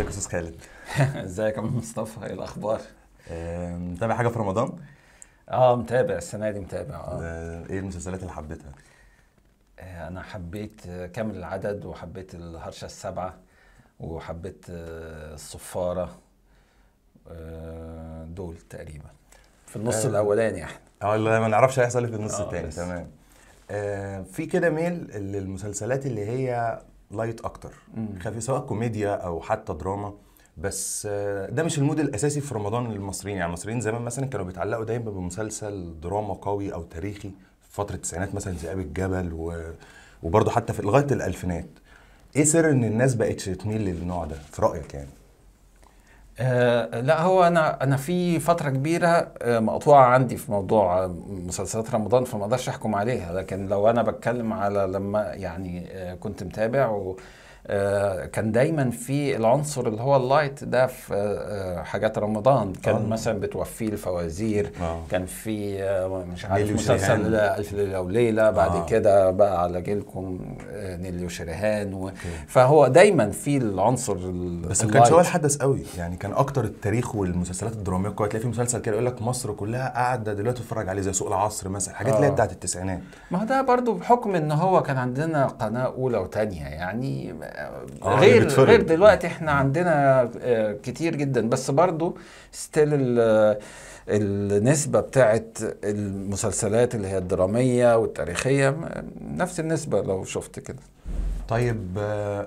ازيك يا استاذ خالد ازيك يا مصطفى ايه الاخبار متابع حاجه في رمضان اه متابع السنه دي متابع اه, آه، ايه المسلسلات اللي حبيتها آه، انا حبيت آه، كامل العدد وحبيت الهرشه السبعه وحبيت الصفاره دول تقريبا في النص آه. الاولاني احنا يعني. اه اللي ما نعرفش هيحصل إيه في النص آه الثاني تمام آه في كده ميل للمسلسلات اللي هي لايت اكتر خفيف سواء كوميديا او حتى دراما بس آه، ده مش المود الاساسي في رمضان للمصريين يعني المصريين زمان مثلا كانوا بيتعلقوا دايما بمسلسل دراما قوي او تاريخي في فتره التسعينات مثلا ذئاب الجبل و... وبرضه حتى في لغايه الالفينات ايه سر ان الناس بقت تميل للنوع ده في رايك يعني آه لا هو انا انا في فتره كبيره آه، مقطوعه عندي في موضوع آه، مسلسلات رمضان فما اقدرش احكم عليها لكن لو انا بتكلم على لما يعني آه، كنت متابع و آه، كان دايما في العنصر اللي هو اللايت ده في آه، آه، حاجات رمضان كان مثلا بتوفيه الفوازير آه. كان في مش عارف مسلسل الف ليله وليله بعد آه. كده بقى على جيلكم نيلي وشريهان و... فهو دايما في العنصر بس ما كانش هو الحدث قوي يعني كان اكتر التاريخ والمسلسلات الدراميه القويه تلاقي في مسلسل كده يقول لك مصر كلها قاعده دلوقتي تتفرج عليه زي سوق العصر مثلا حاجات اللي آه. بتاعت التسعينات ما ده برضو بحكم ان هو كان عندنا قناه اولى وثانيه يعني آه، آه، غير غير دلوقتي احنا عندنا آه، كتير جدا بس برضو ستيل النسبة بتاعت المسلسلات اللي هي الدرامية والتاريخية نفس النسبة لو شفت كده طيب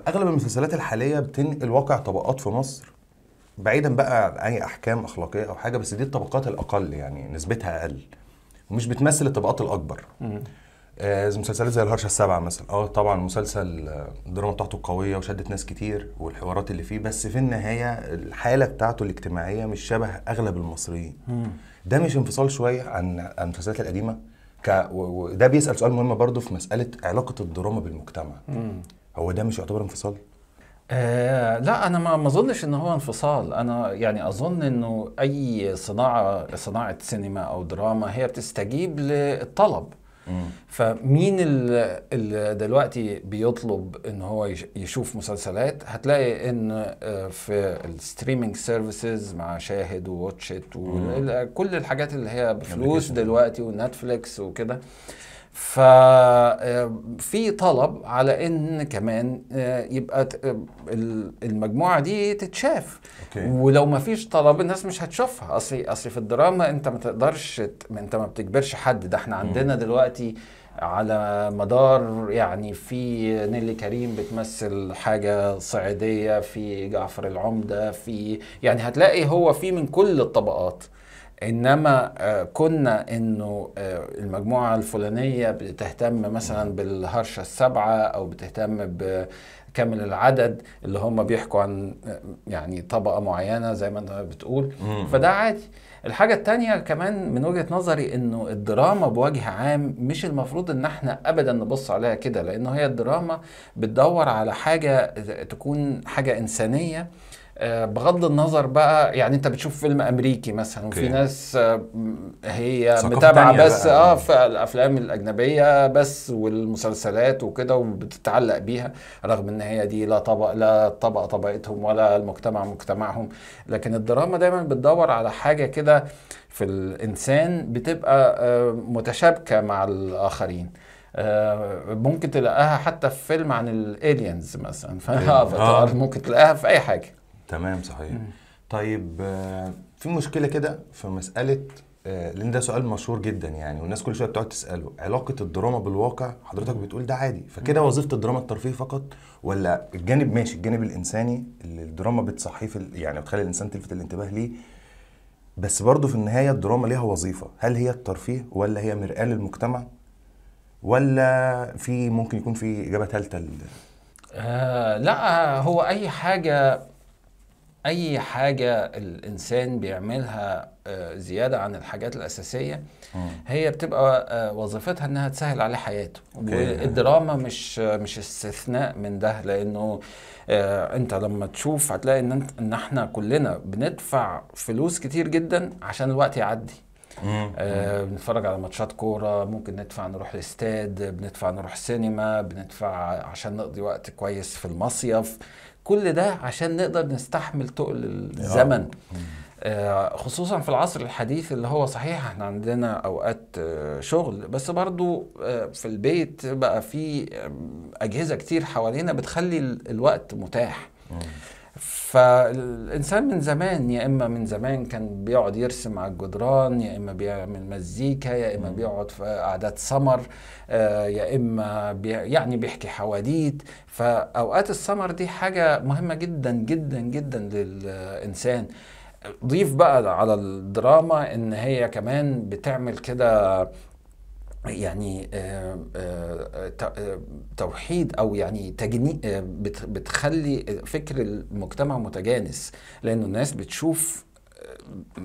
أغلب المسلسلات الحالية بتنقل واقع طبقات في مصر بعيدا بقى عن أي أحكام أخلاقية أو حاجة بس دي الطبقات الأقل يعني نسبتها أقل ومش بتمثل الطبقات الأكبر آه، مسلسلات زي الهرشه السبعه مثلا اه طبعا مسلسل آه، الدراما بتاعته قويه وشدت ناس كتير والحوارات اللي فيه بس في النهايه الحاله بتاعته الاجتماعيه مش شبه اغلب المصريين ده مش انفصال شويه عن عن المسلسلات القديمه ك... وده بيسال سؤال مهم برضه في مساله علاقه الدراما بالمجتمع مم. هو ده مش يعتبر انفصال آه لا انا ما اظنش ان هو انفصال انا يعني اظن انه اي صناعه صناعه سينما او دراما هي بتستجيب للطلب فمين اللي دلوقتي بيطلب ان هو يشوف مسلسلات هتلاقي ان آه، في الستريمينج سيرفيسز مع شاهد وواتشت وكل الحاجات اللي هي بفلوس دلوقتي ونتفليكس وكده ففي آه، طلب على ان كمان آه، يبقى آه، المجموعه دي تتشاف أوكي. ولو ما فيش طلب الناس مش هتشوفها اصل اصل في الدراما انت ما تقدرش انت ما بتجبرش حد ده احنا عندنا دلوقتي على مدار يعني في نيلي كريم بتمثل حاجة صعيدية في جعفر العمدة في يعني هتلاقي هو في من كل الطبقات انما آه، كنا انه آه، المجموعه الفلانيه بتهتم مثلا بالهرشه السبعه او بتهتم ب كامل العدد اللي هم بيحكوا عن آه، يعني طبقه معينه زي ما انت بتقول فده عادي الحاجه التانية كمان من وجهه نظري انه الدراما بوجه عام مش المفروض ان احنا ابدا نبص عليها كده لانه هي الدراما بتدور على حاجه تكون حاجه انسانيه آه، بغض النظر بقى يعني انت بتشوف فيلم امريكي مثلا وفي ناس آه، هي متابعه بس اه في الافلام الاجنبيه بس والمسلسلات وكده وبتتعلق بيها رغم ان هي دي لا طبق لا الطبقه طبقتهم ولا المجتمع مجتمعهم لكن الدراما دايما بتدور على حاجه كده في الانسان بتبقى آه، متشابكه مع الاخرين ممكن تلاقاها حتى في فيلم عن الالينز مثلا فافاتار آه. ممكن تلاقاها في اي حاجه تمام صحيح مم. طيب في مشكله كده في مساله آه، لان ده سؤال مشهور جدا يعني والناس كل شويه بتقعد تساله علاقه الدراما بالواقع حضرتك بتقول ده عادي فكده وظيفه الدراما الترفيه فقط ولا الجانب ماشي الجانب الانساني اللي الدراما بتصحيه يعني بتخلي الانسان تلفت الانتباه ليه بس برضه في النهايه الدراما ليها وظيفه هل هي الترفيه ولا هي مرآه للمجتمع ولا في ممكن يكون في اجابه ثالثه آه لا هو اي حاجه اي حاجه الانسان بيعملها آه، زياده عن الحاجات الاساسيه هي بتبقى آه، وظيفتها انها تسهل عليه حياته أوكي. والدراما مش آه، مش استثناء من ده لانه انت لما تشوف هتلاقي ان انت ان احنا كلنا بندفع فلوس كتير جدا عشان الوقت يعدي آه بنتفرج على ماتشات كوره ممكن ندفع نروح الاستاد بندفع نروح سينما بندفع عشان نقضي وقت كويس في المصيف كل ده عشان نقدر نستحمل تقل الزمن آه، خصوصا في العصر الحديث اللي هو صحيح احنا عندنا اوقات آه، شغل بس برضو آه، في البيت بقى في اجهزه كتير حوالينا بتخلي الوقت متاح فالانسان من زمان يا اما من زمان كان بيقعد يرسم على الجدران يا اما بيعمل مزيكا يا اما بيقعد في اعداد سمر آه، يا اما بي يعني بيحكي حواديت فاوقات السمر دي حاجه مهمه جدا جدا جدا للانسان ضيف بقى على الدراما ان هي كمان بتعمل كده يعني آه، آه، آه، توحيد او يعني تجني بتخلي فكر المجتمع متجانس لانه الناس بتشوف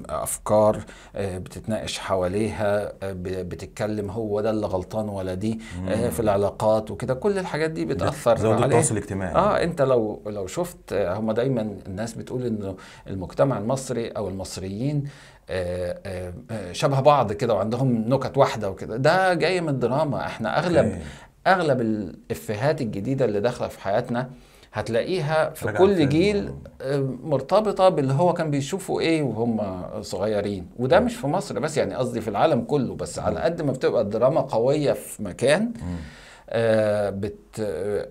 افكار بتتناقش حواليها بتتكلم هو ده اللي غلطان ولا دي مم. في العلاقات وكده كل الحاجات دي بتاثر زود التواصل الاجتماعي اه انت لو لو شفت هم دايما الناس بتقول انه المجتمع المصري او المصريين آه، آه، شبه بعض كده وعندهم نكت واحده وكده ده جاي من الدراما احنا اغلب okay. اغلب الافيهات الجديده اللي داخله في حياتنا هتلاقيها في كل جيل آه، مرتبطه باللي هو كان بيشوفه ايه وهم صغيرين وده مش في مصر بس يعني قصدي في العالم كله بس على قد ما بتبقى الدراما قويه في مكان آه، بت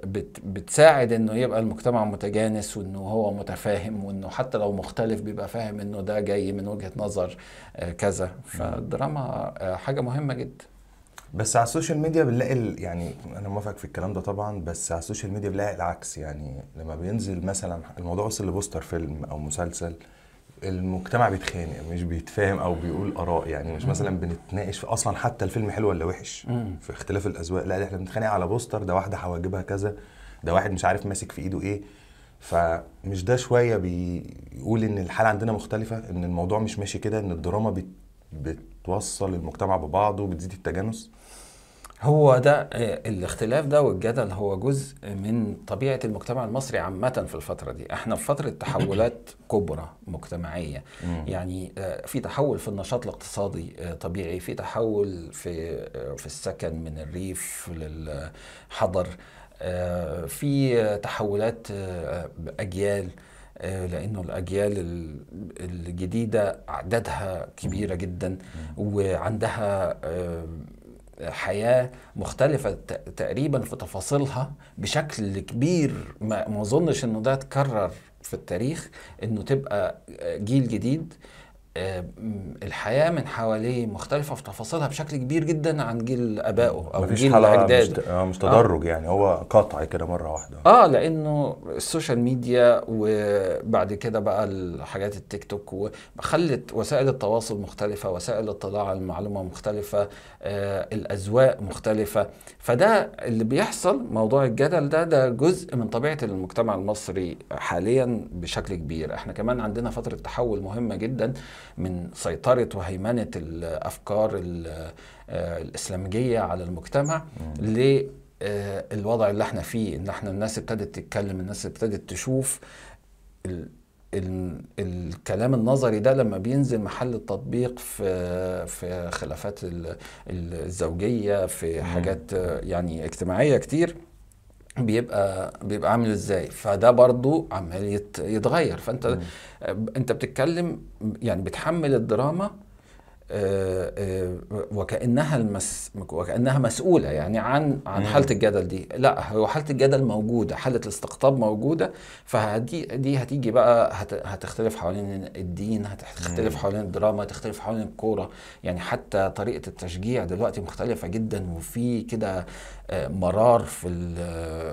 بت بتساعد انه يبقى المجتمع متجانس وانه هو متفاهم وانه حتى لو مختلف بيبقى فاهم انه ده جاي من وجهه نظر آه، كذا فالدراما آه، حاجه مهمه جدا بس على السوشيال ميديا بنلاقي يعني انا موافق في الكلام ده طبعا بس على السوشيال ميديا بنلاقي العكس يعني لما بينزل مثلا الموضوع وصل لبوستر فيلم او مسلسل المجتمع بيتخانق مش بيتفاهم او بيقول اراء يعني مش مثلا بنتناقش في اصلا حتى الفيلم حلو ولا وحش في اختلاف الاذواق لا احنا بنتخانق على بوستر ده واحده حواجبها كذا ده واحد مش عارف ماسك في ايده ايه فمش ده شويه بيقول ان الحاله عندنا مختلفه ان الموضوع مش ماشي كده ان الدراما بتوصل المجتمع ببعضه بتزيد التجانس هو ده آه، الاختلاف ده والجدل هو جزء من طبيعه المجتمع المصري عامه في الفتره دي احنا في فتره تحولات كبرى مجتمعيه يعني آه، في تحول في النشاط الاقتصادي آه، طبيعي في تحول في في السكن من الريف للحضر في تحولات اجيال لانه الاجيال الجديده اعدادها كبيره جدا وعندها حياه مختلفه تقريبا في تفاصيلها بشكل كبير ما اظنش انه ده اتكرر في التاريخ انه تبقى جيل جديد الحياه من حواليه مختلفه في تفاصيلها بشكل كبير جدا عن جيل ابائه او جيل اجداده مش, آه، مش تدرج آه. يعني هو قطع كده مره واحده اه لانه السوشيال ميديا وبعد كده بقى الحاجات التيك توك وخلت وسائل التواصل مختلفه وسائل الاطلاع على المعلومه مختلفه آه الاذواق مختلفه فده اللي بيحصل موضوع الجدل ده ده جزء من طبيعه المجتمع المصري حاليا بشكل كبير احنا كمان عندنا فتره تحول مهمه جدا من سيطرة وهيمنة الأفكار آه، الإسلامية على المجتمع للوضع آه، اللي احنا فيه ان احنا الناس ابتدت تتكلم الناس ابتدت تشوف ال الكلام النظري ده لما بينزل محل التطبيق في في خلافات الزوجيه في حاجات آه، يعني اجتماعيه كتير بيبقى بيبقى عامل ازاي فده برضو عمال يتغير فانت مم. انت بتتكلم يعني بتحمل الدراما آه، آه، وكانها المس... وكانها مسؤوله يعني عن عن حاله الجدل دي لا هو حاله الجدل موجوده حاله الاستقطاب موجوده فدي دي هتيجي بقى هتختلف حوالين الدين هتختلف حوالين الدراما هتختلف حوالين الكوره يعني حتى طريقه التشجيع دلوقتي مختلفه جدا وفي كده آه، مرار في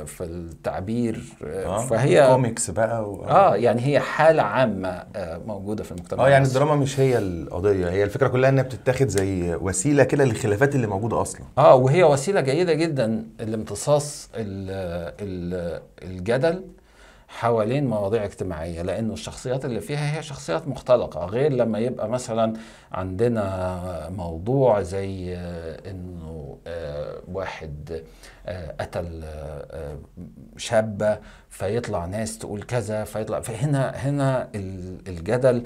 في التعبير آه. فهي كوميكس بقى و... اه يعني هي حاله عامه موجوده في المجتمع اه يعني الدراما مش هي القضيه هي الفكره كلها كلها انها بتتاخد زي وسيله كده للخلافات اللي موجوده اصلا اه وهي وسيله جيده جدا لامتصاص الجدل حوالين مواضيع اجتماعية لان الشخصيات اللي فيها هي شخصيات مختلقة غير لما يبقى مثلا عندنا موضوع زي أنه آه، واحد آه، قتل آه، شابة فيطلع ناس تقول كذا فيطلع فهنا هنا الجدل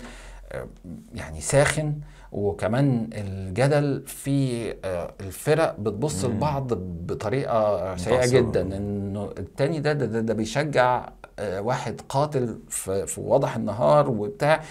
يعني ساخن وكمان الجدل في آه، الفرق بتبص لبعض بطريقه سيئه جدا انه التاني ده ده, ده بيشجع آه، واحد قاتل في, في وضح النهار وبتاع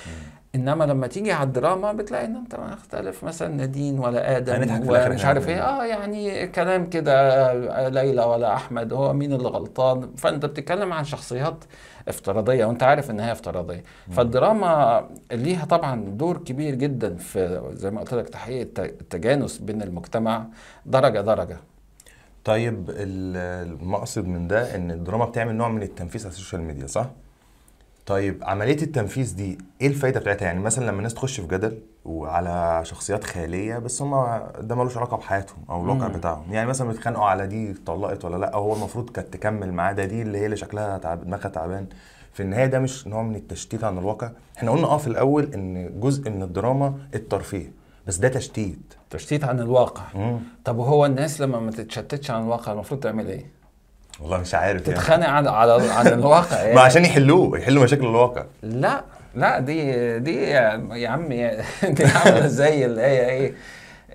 انما لما تيجي على الدراما بتلاقي ان انت ما اختلف مثلا نادين ولا ادم ومش عارف يعني. ايه اه يعني كلام كده آه، ليلى ولا احمد هو مين اللي غلطان فانت بتتكلم عن شخصيات افتراضيه وانت عارف انها افتراضيه مم. فالدراما ليها طبعا دور كبير جدا في زي ما قلت لك تحقيق التجانس بين المجتمع درجه درجه طيب المقصد من ده ان الدراما بتعمل نوع من التنفيس على السوشيال ميديا صح طيب عمليه التنفيذ دي ايه الفايده بتاعتها يعني مثلا لما الناس تخش في جدل وعلى شخصيات خياليه بس هم ده ملوش علاقه بحياتهم او الواقع بتاعهم يعني مثلا بيتخانقوا على دي اتطلقت ولا لا هو المفروض كانت تكمل معاه ده دي اللي هي اللي شكلها تعب دماغها تعبان في النهايه ده مش نوع من التشتيت عن الواقع احنا قلنا اه في الاول ان جزء من الدراما الترفيه بس ده تشتيت تشتيت عن الواقع مم. طب وهو الناس لما ما تتشتتش عن الواقع المفروض تعمل ايه والله مش عارف يعني. تتخانق يعني. على على الواقع يعني. ما عشان يحلوه يحلوا مشاكل الواقع لا لا دي دي يا عم دي عامله زي اللي هي ايه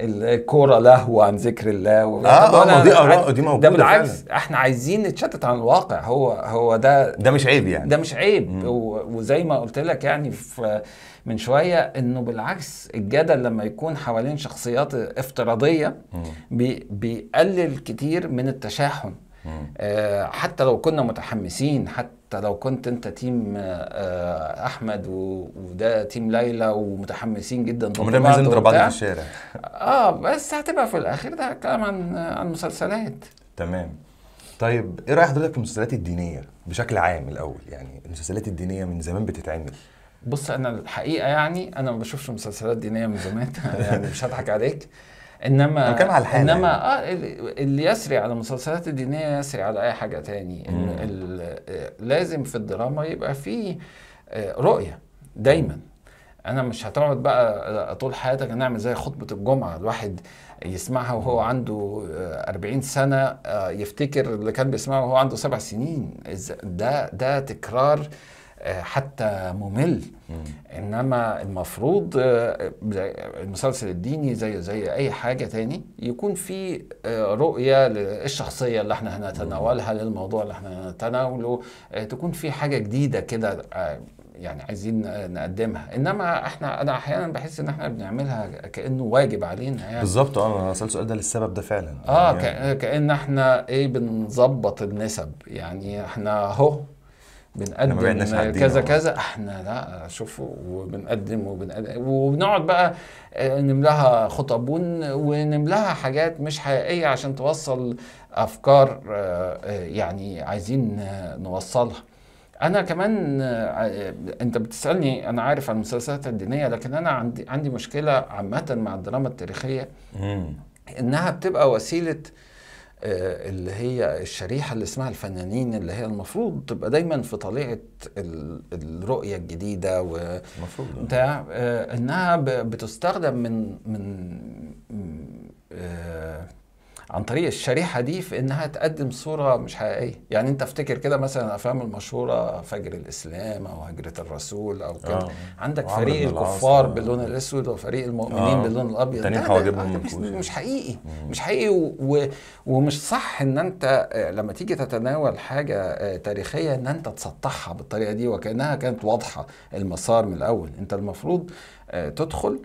الكوره لهو عن ذكر الله و... اه اه دي اراء دي موجوده ده بالعكس فعلا. احنا عايزين نتشتت عن الواقع هو هو ده ده مش عيب يعني ده مش عيب و... وزي ما قلت لك يعني في من شويه انه بالعكس الجدل لما يكون حوالين شخصيات افتراضيه بي... بيقلل كتير من التشاحن آه، حتى لو كنا متحمسين حتى لو كنت انت تيم آه، احمد وده تيم ليلى ومتحمسين جدا ضد بعض عايزين نضرب بعض في الشارع اه بس هتبقى في الاخر ده كلام عن عن مسلسلات تمام طيب ايه رايك حضرتك في المسلسلات الدينيه بشكل عام الاول يعني المسلسلات الدينيه من زمان بتتعمل بص انا الحقيقه يعني انا ما بشوفش مسلسلات دينيه من زمان يعني مش هضحك عليك انما انما يعني. اه اللي يسري على المسلسلات الدينيه يسري على اي حاجه تاني لازم في الدراما يبقى في آه، رؤيه دايما انا مش هتقعد بقى آه، طول حياتك نعمل زي خطبه الجمعه الواحد يسمعها وهو عنده 40 آه، سنه يفتكر اللي كان بيسمعه وهو عنده سبع سنين ده ده تكرار حتى ممل انما المفروض آه، المسلسل الديني زي زي اي حاجه تاني يكون في آه، رؤيه للشخصيه اللي احنا هنتناولها للموضوع اللي احنا هنتناوله آه، تكون في حاجه جديده كده يعني عايزين نقدمها انما احنا انا احيانا بحس ان احنا بنعملها كانه واجب علينا يعني بالظبط اه انا السؤال ده للسبب ده فعلا اه يعني كان احنا ايه بنظبط النسب يعني احنا اهو بنقدم كذا كذا احنا لا شوفوا وبنقدم وبنقدم وبنقعد بقى آه، نملاها خطبون ونملاها حاجات مش حقيقيه عشان توصل افكار آه، آه، يعني عايزين نوصلها انا كمان انت بتسالني انا عارف عن المسلسلات الدينيه لكن انا عندي عندي مشكله عامه مع الدراما التاريخيه انها بتبقى وسيله آه، اللي هي الشريحة اللي اسمها الفنانين اللي هي المفروض تبقى دايما في طليعة الرؤية الجديدة المفروض بتاع آه. آه، انها بتستخدم من من عن طريق الشريحه دي في انها تقدم صوره مش حقيقيه يعني انت افتكر كده مثلا الافلام المشهوره فجر الاسلام او هجره الرسول او كده آه. عندك فريق الكفار آه. باللون الاسود وفريق المؤمنين آه. باللون الابيض تاني حواجبهم مش, مش حقيقي مم. مش حقيقي و... و... ومش صح ان انت آه، لما تيجي تتناول حاجه آه، تاريخيه ان انت تسطحها بالطريقه دي وكانها كانت واضحه المسار من الاول انت المفروض آه، تدخل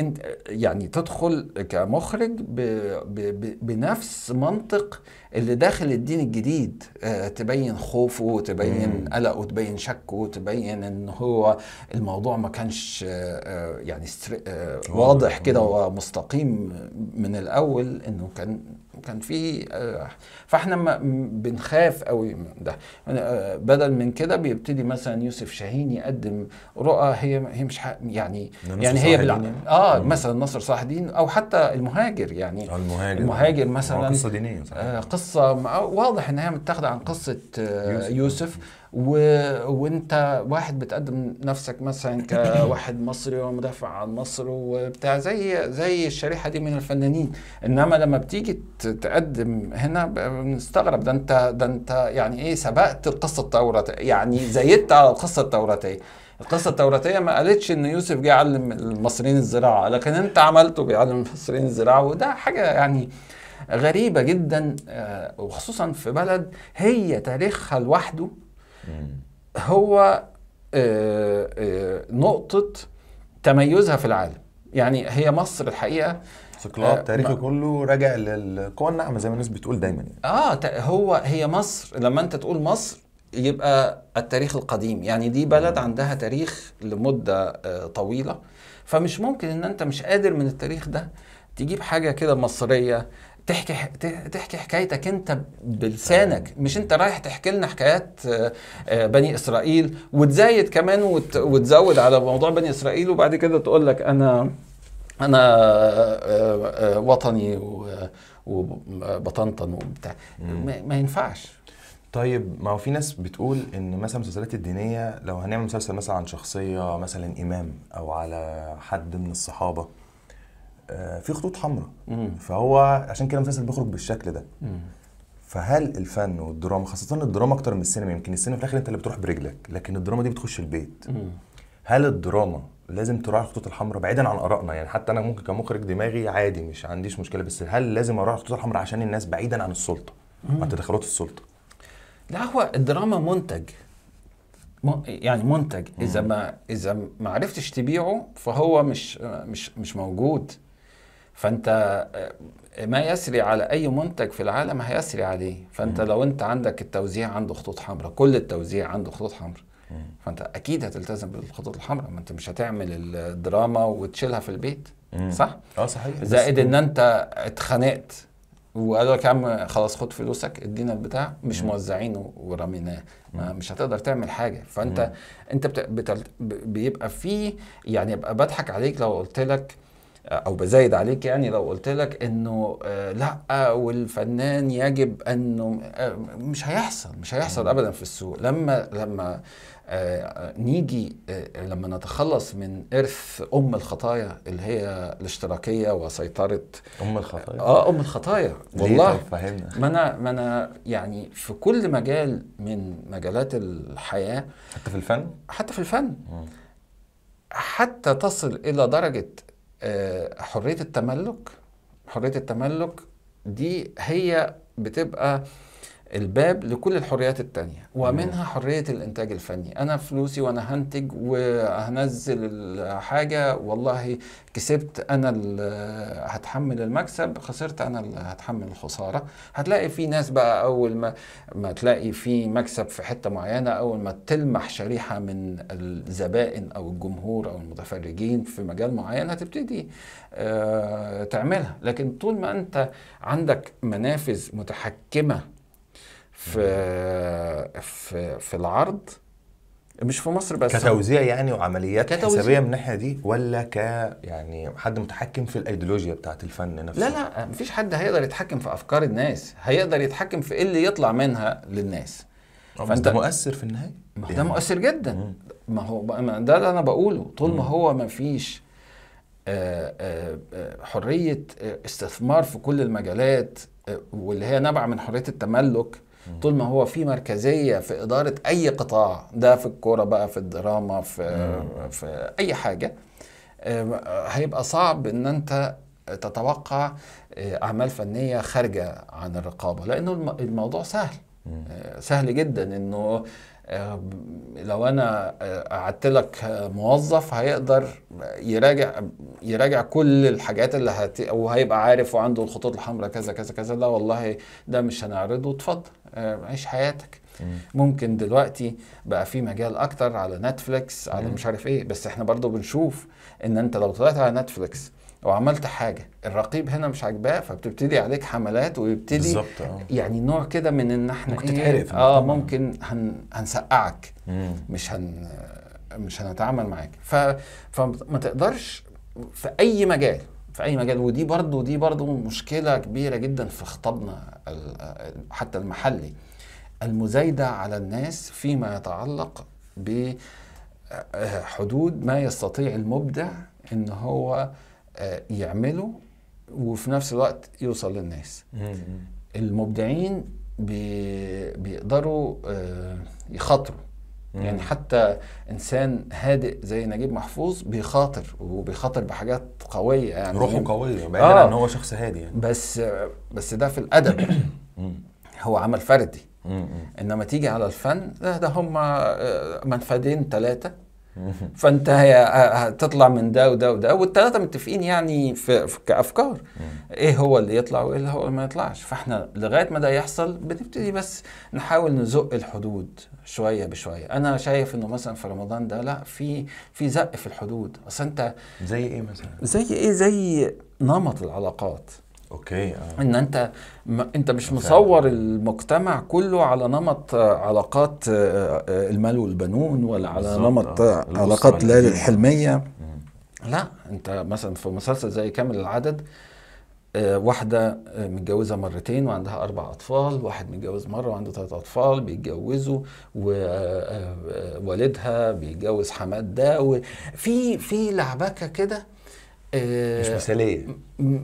انت يعني تدخل كمخرج بنفس منطق اللي داخل الدين الجديد آه، تبين خوفه وتبين قلقه وتبين شكه وتبين ان هو الموضوع ما كانش آه، آه، يعني واضح كده ومستقيم من الاول انه كان كان في فاحنا ما بنخاف قوي ده بدل من كده بيبتدي مثلا يوسف شاهين يقدم رؤى هي هي مش يعني يعني هي بال... اه مثلا نصر صلاح الدين او حتى المهاجر يعني المهاجر المهاجر مثلا قصه دينيه صحيح. آه قصه قصه واضح انها متاخده عن قصه آه، يوسف, يوسف. و... وانت واحد بتقدم نفسك مثلا كواحد مصري ومدافع عن مصر وبتاع زي زي الشريحه دي من الفنانين انما لما بتيجي تقدم هنا بنستغرب ده انت ده انت يعني ايه سبقت القصه التوراتيه يعني زيدت على القصه التوراتيه القصه التوراتيه ما قالتش ان يوسف جه يعلم المصريين الزراعه لكن انت عملته بيعلم المصريين الزراعه وده حاجه يعني غريبه جدا آه، وخصوصا في بلد هي تاريخها لوحده هو آه، آه، نقطه تميزها في العالم يعني هي مصر الحقيقه استقلال آه كله راجع للقوى الناعمه زي ما الناس بتقول دايما يعني. اه هو هي مصر لما انت تقول مصر يبقى التاريخ القديم يعني دي بلد عندها تاريخ لمده طويله فمش ممكن ان انت مش قادر من التاريخ ده تجيب حاجه كده مصريه تحكي تحكي حكايتك انت بلسانك أيوة. مش انت رايح تحكي لنا حكايات آه، آه، بني اسرائيل وتزايد كمان وتزود على موضوع بني اسرائيل وبعد كده تقول لك انا انا آه، وطني وبطنطن وبتاع ما ينفعش طيب ما هو في ناس بتقول ان مثلا المسلسلات الدينيه لو هنعمل مسلسل مثلا عن شخصيه مثلا امام او على حد من الصحابه آه، في خطوط حمراء فهو عشان كده المسلسل بيخرج بالشكل ده فهل الفن والدراما خاصه الدراما اكتر من السينما يمكن السينما في الاخر انت اللي بتروح برجلك لكن الدراما دي بتخش البيت هل الدراما لازم تراعي الخطوط الحمراء بعيدا عن ارائنا يعني حتى انا ممكن كمخرج دماغي عادي مش عنديش مشكله بس هل لازم اراعي الخطوط الحمراء عشان الناس بعيدا عن السلطه عن تدخلات السلطه لا هو الدراما منتج يعني منتج اذا ما اذا ما عرفتش تبيعه فهو مش مش مش موجود فانت آه، ما يسري على اي منتج في العالم هيسري عليه فانت لو انت عندك التوزيع عنده خطوط حمراء كل التوزيع عنده خطوط حمراء فانت اكيد هتلتزم بالخطوط الحمراء ما انت مش هتعمل الدراما وتشيلها في البيت صح اه صحيح زائد ان انت اتخنقت وقالوا لك يا عم خلاص خد فلوسك ادينا البتاع مش مم. موزعينه ورميناه مش هتقدر تعمل حاجه فانت مم. انت بت... بيبقى في يعني ابقى بضحك عليك لو قلت لك او بزايد عليك يعني لو قلت لك انه آه، لا والفنان يجب انه آه، مش هيحصل مش هيحصل ابدا في السوق لما لما آه، نيجي لما نتخلص من ارث ام الخطايا اللي هي الاشتراكيه وسيطره ام الخطايا اه ام الخطايا والله طيب، فهمنا ما انا ما انا يعني في كل مجال من مجالات الحياه حتى في الفن حتى في الفن حتى تصل الى درجه آه، حريه التملك حريه التملك دي هي بتبقى الباب لكل الحريات التانية ومنها حرية الإنتاج الفني أنا فلوسي وأنا هنتج وهنزل حاجة والله كسبت أنا هتحمل المكسب خسرت أنا اللي هتحمل الخسارة هتلاقي في ناس بقى أول ما, ما تلاقي في مكسب في حتة معينة أول ما تلمح شريحة من الزبائن أو الجمهور أو المتفرجين في مجال معين هتبتدي آه، تعملها لكن طول ما أنت عندك منافذ متحكمة في في في العرض مش في مصر بس كتوزيع يعني وعمليات كتوزيع. حسابيه من الناحيه دي ولا ك يعني حد متحكم في الايديولوجيا بتاعت الفن نفسه لا لا مفيش حد هيقدر يتحكم في افكار الناس هيقدر يتحكم في ايه اللي يطلع منها للناس فانت ده مؤثر في النهايه ما يعني. ده مؤثر جدا مم. ما هو ده اللي انا بقوله طول ما هو ما فيش آه، آه، آه، حريه استثمار في كل المجالات واللي هي نابعه من حريه التملك طول ما هو في مركزيه في اداره اي قطاع ده في الكوره بقى في الدراما في في اي حاجه هيبقى صعب ان انت تتوقع آه، اعمال فنيه خارجه عن الرقابه لانه الموضوع سهل آه، سهل جدا انه لو انا قعدت لك موظف هيقدر يراجع يراجع كل الحاجات اللي هت... وهيبقى عارف وعنده الخطوط الحمراء كذا كذا كذا لا والله ده مش هنعرضه اتفضل آه، عيش حياتك ممكن دلوقتي بقى في مجال اكتر على نتفليكس على مش عارف ايه بس احنا برضو بنشوف ان انت لو طلعت على نتفليكس وعملت عملت حاجه الرقيب هنا مش عاجباه فبتبتدي عليك حملات ويبتدي بالظبط اه. يعني نوع كده من ان احنا ممكن إيه اه ممكن هن هنسقعك مم. مش هن مش هنتعامل معاك ف... فما تقدرش في اي مجال في اي مجال ودي برضو دي برضو مشكله كبيره جدا في خطابنا حتى المحلي المزايده على الناس فيما يتعلق بحدود ما يستطيع المبدع ان هو آه، يعمله وفي نفس الوقت يوصل للناس المبدعين بيقدروا آه، يخاطروا يعني حتى انسان هادئ زي نجيب محفوظ بيخاطر وبيخاطر بحاجات قويه يعني روحه يعني قويه بعيدا آه ان هو شخص هادي يعني بس بس ده في الادب هو عمل فردي انما تيجي على الفن ده, ده هم آه، منفذين ثلاثه فانت هتطلع من ده وده وده والثلاثه متفقين يعني في, كافكار ايه هو اللي يطلع وايه اللي هو اللي ما يطلعش فاحنا لغايه ما ده يحصل بنبتدي بس نحاول نزق الحدود شويه بشويه انا شايف انه مثلا في رمضان ده لا في في زق في الحدود اصل انت زي ايه مثلا زي ايه زي نمط العلاقات اوكي آه. ان انت ما انت مش مصور المجتمع كله على نمط علاقات آه، آه، المال والبنون ولا على بالزبط. نمط آه. آه، علاقات ليالي الحلميه مم. لا انت مثلا في مسلسل زي كامل العدد واحدة متجوزة مرتين وعندها أربع أطفال واحد متجوز مرة وعنده ثلاث أطفال بيتجوزوا ووالدها بيتجوز حماد ده في في لعبكة كده آه، مش مثاليه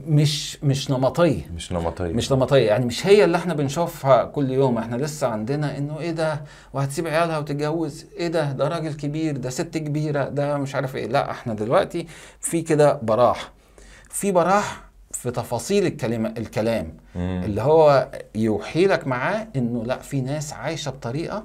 مش مش نمطيه مش نمطيه مش نمطيه يعني مش هي اللي احنا بنشوفها كل يوم احنا لسه عندنا انه ايه ده وهتسيب عيالها وتتجوز ايه ده ده راجل كبير ده ست كبيره ده مش عارف ايه لا احنا دلوقتي في كده براح في براح في تفاصيل الكلمه الكلام مم. اللي هو يوحي لك معاه انه لا في ناس عايشه بطريقه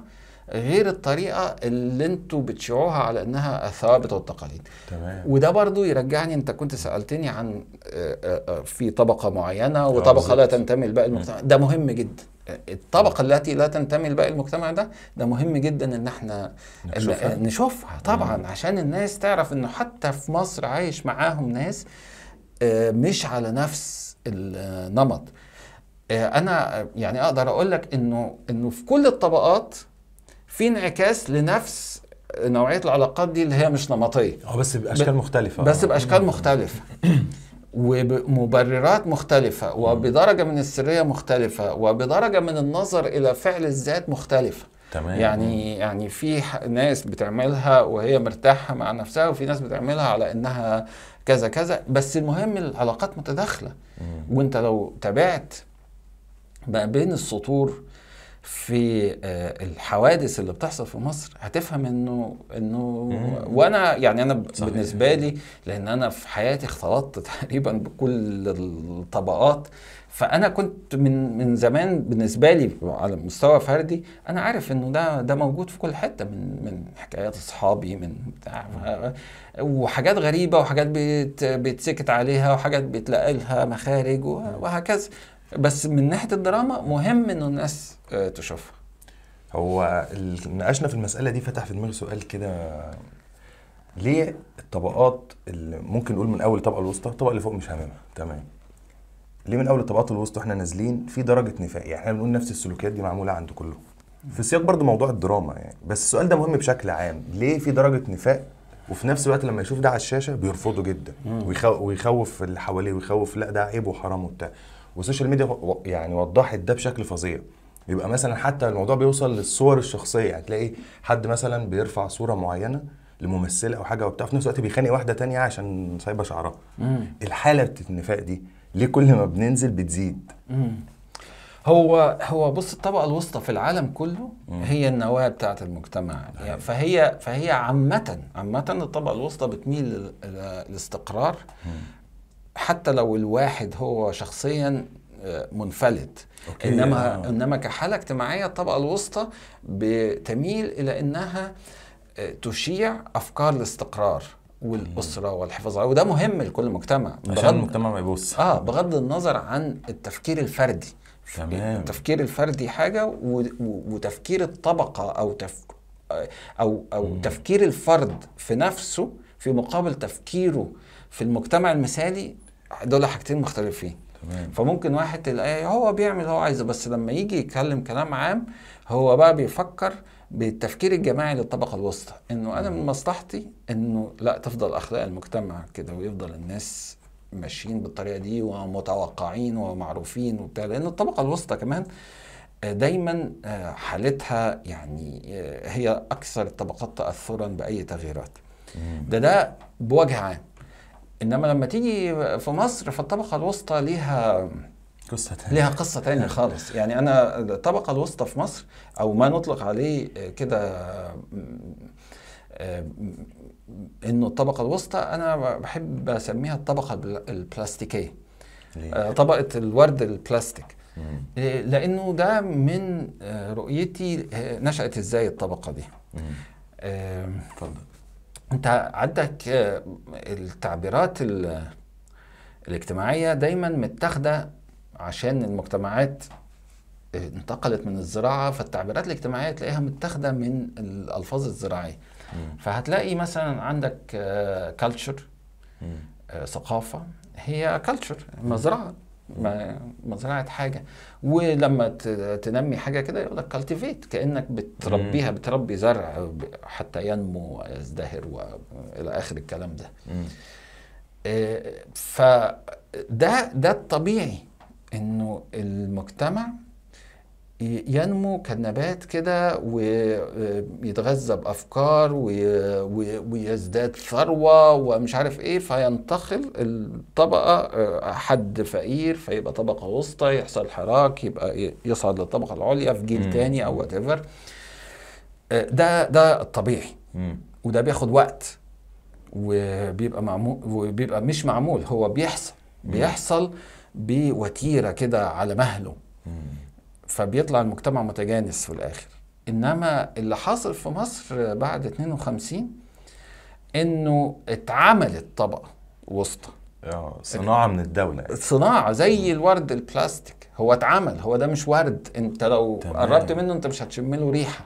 غير الطريقه اللي انتوا بتشيعوها على انها الثوابت والتقاليد تمام وده برضو يرجعني انت كنت سالتني عن آه، آه، آه، في طبقه معينه وطبقه لا تنتمي لباقي المجتمع ده مهم جدا الطبقه التي لا تنتمي لباقي المجتمع ده ده مهم جدا ان احنا نشوفها, نشوفها طبعا مم. عشان الناس تعرف انه حتى في مصر عايش معاهم ناس مش على نفس النمط انا يعني اقدر اقول لك انه انه في كل الطبقات في انعكاس لنفس نوعيه العلاقات دي اللي هي مش نمطيه اه بس باشكال مختلفه بس باشكال مختلفه وبمبررات مختلفة وبدرجة من السرية مختلفة وبدرجة من النظر إلى فعل الذات مختلفة تمام يعني يعني في ناس بتعملها وهي مرتاحة مع نفسها وفي ناس بتعملها على إنها كذا كذا بس المهم العلاقات متداخلة وأنت لو تابعت ما بين السطور في آه، الحوادث اللي بتحصل في مصر هتفهم انه انه وانا يعني انا صحيح. بالنسبه لي لان انا في حياتي اختلطت تقريبا بكل الطبقات فانا كنت من من زمان بالنسبه لي على مستوى فردي انا عارف انه ده ده موجود في كل حته من من حكايات اصحابي من بتاع وحاجات غريبه وحاجات بيتسكت عليها وحاجات بيتلاقي لها مخارج وهكذا بس من ناحيه الدراما مهم انه الناس آه، تشوفها هو ناقشنا في المساله دي فتح في دماغي سؤال كده ليه الطبقات اللي ممكن نقول من اول الطبقه الوسطى الطبقه اللي فوق مش هاممها تمام ليه من اول الطبقات الوسطى احنا نازلين في درجه نفاق يعني احنا بنقول نفس السلوكيات دي معموله عند كله في سياق برضه موضوع الدراما يعني بس السؤال ده مهم بشكل عام ليه في درجه نفاق وفي نفس الوقت لما يشوف ده على الشاشه بيرفضه جدا ويخوف اللي حواليه ويخوف لا ده عيب وحرام وبتاع والسوشيال ميديا يعني وضحت ده بشكل فظيع يبقى مثلا حتى الموضوع بيوصل للصور الشخصيه يعني تلاقي حد مثلا بيرفع صوره معينه لممثله او حاجه وبتاع في نفس الوقت بيخانق واحده تانية عشان سايبه شعرها الحاله بتاعت النفاق دي ليه كل ما بننزل بتزيد مم. هو هو بص الطبقه الوسطى في العالم كله مم. هي النواه بتاعه المجتمع يعني فهي فهي عامه عامه الطبقه الوسطى بتميل للاستقرار مم. حتى لو الواحد هو شخصيا آه، منفلت أوكي. انما آه. انما كحاله اجتماعيه الطبقه الوسطى بتميل الى انها آه، تشيع افكار الاستقرار والاسره والحفاظ عليها وده مهم لكل مجتمع عشان المجتمع ما يبص اه بغض النظر عن التفكير الفردي تمام التفكير الفردي حاجه و... و... وتفكير الطبقه او تف... او او مم. تفكير الفرد في نفسه في مقابل تفكيره في المجتمع المثالي دول حاجتين مختلفين تمام. فممكن واحد تلاقيه هو بيعمل هو عايزه بس لما يجي يتكلم كلام عام هو بقى بيفكر بالتفكير الجماعي للطبقه الوسطى انه انا من مصلحتي انه لا تفضل اخلاق المجتمع كده ويفضل الناس ماشيين بالطريقه دي ومتوقعين ومعروفين وبتاع لان الطبقه الوسطى كمان دايما آه، حالتها يعني آه، هي اكثر الطبقات تاثرا باي تغييرات ده ده بوجه عام انما لما تيجي في مصر فالطبقه الوسطى ليها قصة تانية ليها قصة تانية خالص يعني أنا الطبقة الوسطى في مصر أو ما نطلق عليه كده آه، إنه الطبقة الوسطى أنا بحب أسميها الطبقة البلاستيكية آه، طبقة الورد البلاستيك آه، لأنه ده من رؤيتي نشأت إزاي الطبقة دي اتفضل انت عندك آه، التعبيرات الاجتماعيه دايما متاخده عشان المجتمعات آه، انتقلت من الزراعه فالتعبيرات الاجتماعيه تلاقيها متاخده من الالفاظ الزراعيه فهتلاقي مثلا عندك كلتشر آه، ثقافه هي كلتشر مزرعه مزرعه حاجه ولما تنمي حاجه كده يقول لك كالتيفيت كانك بتربيها بتربي زرع حتى ينمو ويزدهر والى اخر الكلام ده آه، فده ده الطبيعي انه المجتمع ينمو كالنبات كده ويتغذى آه، بافكار ويزداد ثروه ومش عارف ايه فينتقل الطبقه آه، حد فقير فيبقى طبقه وسطى يحصل حراك يبقى يصعد للطبقه العليا في جيل م. تاني او وات ايفر آه، ده ده الطبيعي م. وده بياخد وقت وبيبقى معمول وبيبقى مش معمول هو بيحصل بيحصل بوتيره كده على مهله م. فبيطلع المجتمع متجانس في الاخر انما اللي حصل في مصر بعد 52 انه اتعملت طبقه وسطى آه، صناعه من الدوله صناعه زي الورد البلاستيك هو اتعمل هو ده مش ورد انت لو تمام. قربت منه انت مش هتشم له ريحه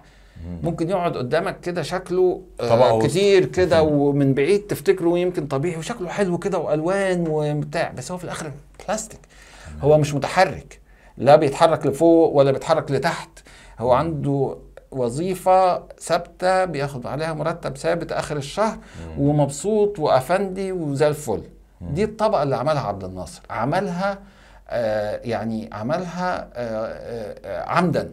ممكن يقعد قدامك كده شكله آه كتير كده ومن بعيد تفتكره يمكن طبيعي وشكله حلو كده والوان وبتاع بس هو في الاخر بلاستيك هو مش متحرك لا بيتحرك لفوق ولا بيتحرك لتحت هو عنده وظيفة ثابتة بياخد عليها مرتب ثابت آخر الشهر ومبسوط وأفندي وزي الفل دي الطبقة اللي عملها عبد الناصر عملها آه يعني عملها آه آه, آه، عمدا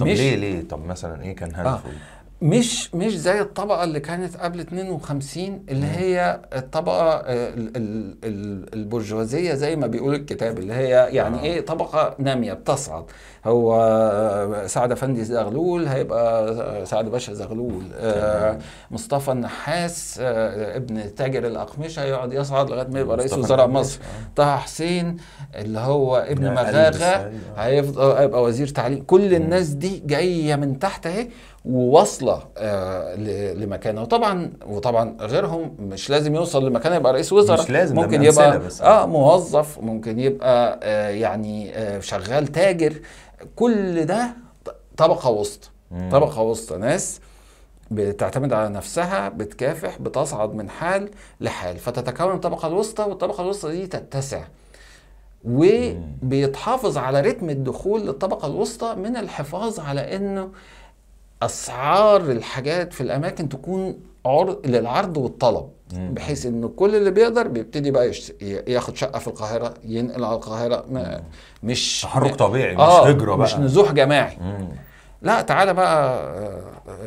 طب ليه ليه طب مثلا ايه كان هدفه آه. مش مش زي الطبقه اللي كانت قبل 52 اللي هي الطبقه البرجوازيه زي ما بيقول الكتاب اللي هي يعني آه. ايه طبقه ناميه بتصعد هو سعد افندي زغلول هيبقى سعد باشا زغلول آه، مصطفى النحاس آه، ابن تاجر الاقمشه يقعد يصعد لغايه ما يبقى رئيس وزراء مصر طه حسين اللي هو ابن نعم، مغاغه هيبقى وزير تعليم كل الناس دي جايه من تحت اهي وواصله آه، لمكانه وطبعا وطبعا غيرهم مش لازم يوصل لمكانه يبقى رئيس وزراء مش لازم ممكن يبقى بس. اه موظف ممكن يبقى آه يعني آه شغال تاجر كل ده طبقه وسط مم. طبقه وسط ناس بتعتمد على نفسها بتكافح بتصعد من حال لحال فتتكون الطبقه الوسطى والطبقه الوسطى دي تتسع وبيتحافظ على رتم الدخول للطبقه الوسطى من الحفاظ على انه اسعار الحاجات في الاماكن تكون عرض للعرض والطلب مم. بحيث ان كل اللي بيقدر بيبتدي بقى يشت... ياخد شقه في القاهره ينقل على القاهره ما... مش تحرك طبيعي مش آه هجره بقى مش نزوح جماعي مم. لا تعالى بقى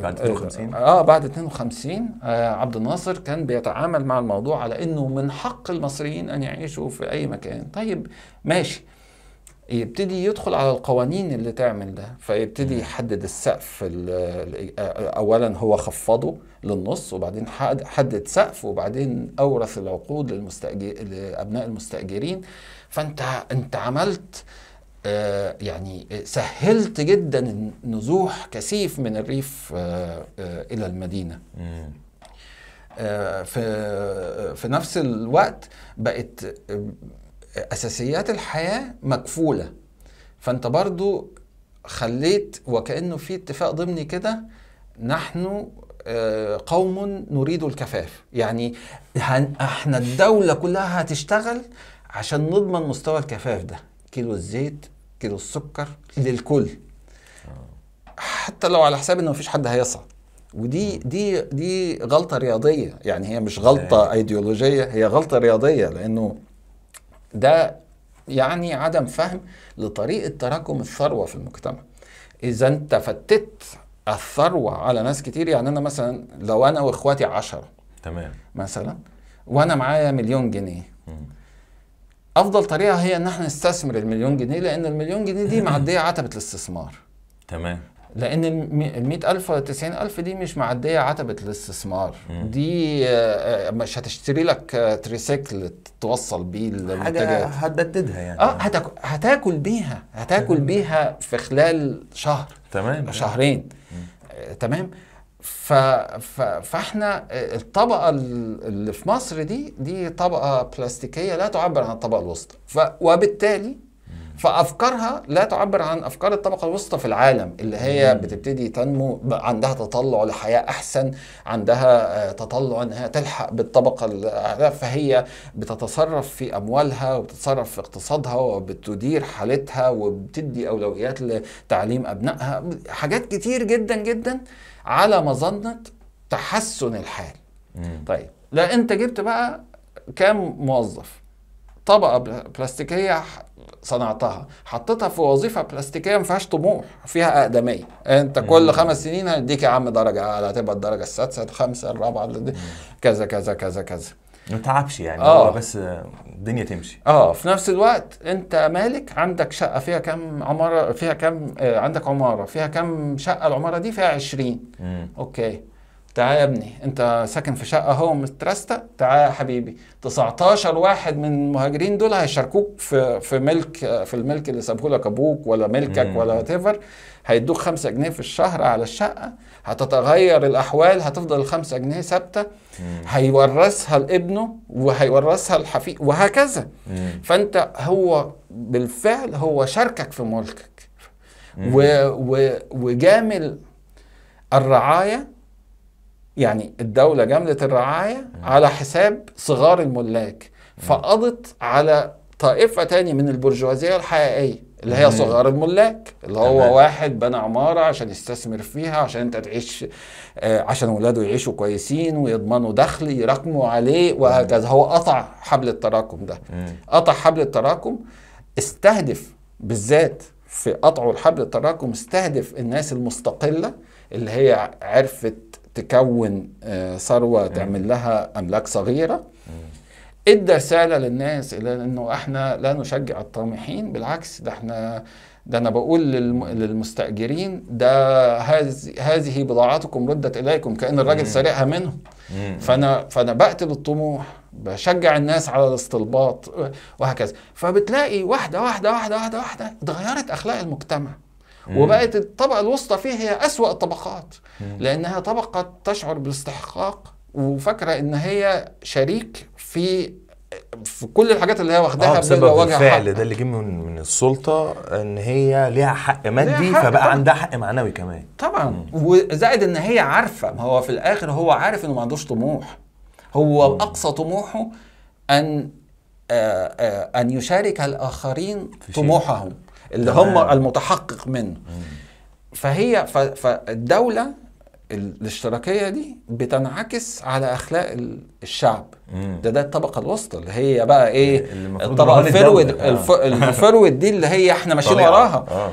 بعد 52 آه،, آه،, اه بعد 52 آه عبد الناصر كان بيتعامل مع الموضوع على انه من حق المصريين ان يعيشوا في اي مكان طيب ماشي يبتدي يدخل على القوانين اللي تعمل ده فيبتدي يحدد السقف آه، اولا هو خفضه للنص وبعدين حدد سقف وبعدين اورث العقود للمستأجر لابناء المستاجرين فانت انت عملت آه، يعني سهلت جدا نزوح كثيف من الريف آه، الى المدينه في في نفس الوقت بقت اساسيات الحياه مكفوله فانت برضو خليت وكانه في اتفاق ضمني كده نحن آه، قوم نريد الكفاف يعني احنا الدوله كلها هتشتغل عشان نضمن مستوى الكفاف ده كيلو الزيت كيلو السكر للكل حتى لو على حساب انه مفيش حد هيصعد ودي دي دي غلطه رياضيه يعني هي مش غلطه إيه. ايديولوجيه هي غلطه رياضيه لانه ده يعني عدم فهم لطريقة تراكم الثروة في المجتمع إذا أنت فتت الثروة على ناس كتير يعني أنا مثلا لو أنا وإخواتي عشرة تمام مثلا وأنا معايا مليون جنيه أفضل طريقة هي إن احنا نستثمر المليون جنيه لأن المليون جنيه دي معدية عتبة الاستثمار تمام لان ال 100000 ولا 90000 دي مش معديه عتبه الاستثمار مم. دي آه، آه، مش هتشتري لك تريسيكل توصل بيه المنتجات هتبددها يعني اه هتاكل, هتاكل بيها هتاكل مم. بيها في خلال شهر تمام شهرين مم. آه، تمام ف... ف... فاحنا الطبقه اللي في مصر دي دي طبقه بلاستيكيه لا تعبر عن الطبقه الوسطى ف... وبالتالي فافكارها لا تعبر عن افكار الطبقه الوسطى في العالم اللي هي بتبتدي تنمو عندها تطلع لحياه احسن عندها آه، تطلع انها تلحق بالطبقه فهي بتتصرف في اموالها وبتتصرف في اقتصادها وبتدير حالتها وبتدي اولويات لتعليم ابنائها حاجات كتير جدا جدا على مظنه تحسن الحال مم. طيب لا انت جبت بقى كام موظف طبقه بلاستيكيه صنعتها حطيتها في وظيفه بلاستيكيه ما فيهاش طموح فيها اقدميه انت كل خمس سنين هيديك يا عم درجه هتبقى الدرجه السادسه الخامسه الرابعه كذا كذا كذا كذا ما تعبش يعني آه. هو بس الدنيا تمشي اه في نفس الوقت انت مالك عندك شقه فيها كام عماره فيها كام آه، عندك عماره فيها كام شقه العماره دي فيها 20 مم. اوكي تعال يا ابني انت ساكن في شقه اهو مترستة تعال يا حبيبي 19 واحد من المهاجرين دول هيشاركوك في في ملك في الملك اللي سابه لك ابوك ولا ملكك مم. ولا تيفر هيدوك 5 جنيه في الشهر على الشقه هتتغير الاحوال هتفضل ال 5 جنيه ثابته هيورثها لابنه وهيورثها لحفيد وهكذا مم. فانت هو بالفعل هو شاركك في ملكك و و وجامل الرعايه يعني الدولة جملت الرعاية على حساب صغار الملاك فقضت على طائفة تانية من البرجوازية الحقيقية اللي هي صغار الملاك اللي هو واحد بنى عمارة عشان يستثمر فيها عشان انت تعيش آه، عشان ولاده يعيشوا كويسين ويضمنوا دخل يراكموا عليه وهكذا هو قطع حبل التراكم ده قطع حبل التراكم استهدف بالذات في قطعه الحبل التراكم استهدف الناس المستقلة اللي هي عرفت تكون آه، ثروه تعمل لها املاك صغيره ادى رساله للناس الى انه احنا لا نشجع الطامحين بالعكس ده احنا ده انا بقول للمستاجرين ده هذه هذه بضاعتكم ردت اليكم كان الراجل سرقها منهم فانا فانا بقتل الطموح بشجع الناس على الاستلباط وهكذا فبتلاقي واحده واحده واحده واحده واحده اتغيرت اخلاق المجتمع وبقت الطبقة الوسطى فيها هي أسوأ الطبقات لأنها طبقة تشعر بالاستحقاق وفاكرة إن هي شريك في في كل الحاجات اللي هي واخداها آه بسبب الفعل ده اللي جه من من السلطه ان هي ليها حق مادي ليها حق فبقى طبعًا. عندها حق معنوي كمان طبعا مم. وزائد ان هي عارفه ما هو في الاخر هو عارف انه ما عندوش طموح هو مم. اقصى طموحه ان آآ آه، آآ آه، ان يشارك الاخرين طموحهم اللي هم المتحقق منه فهي فالدوله الاشتراكيه دي بتنعكس على اخلاق الشعب مم. ده ده الطبقه الوسطى اللي هي بقى ايه الطبقه الفرود آه. الفرود دي اللي هي احنا ماشيين وراها آه.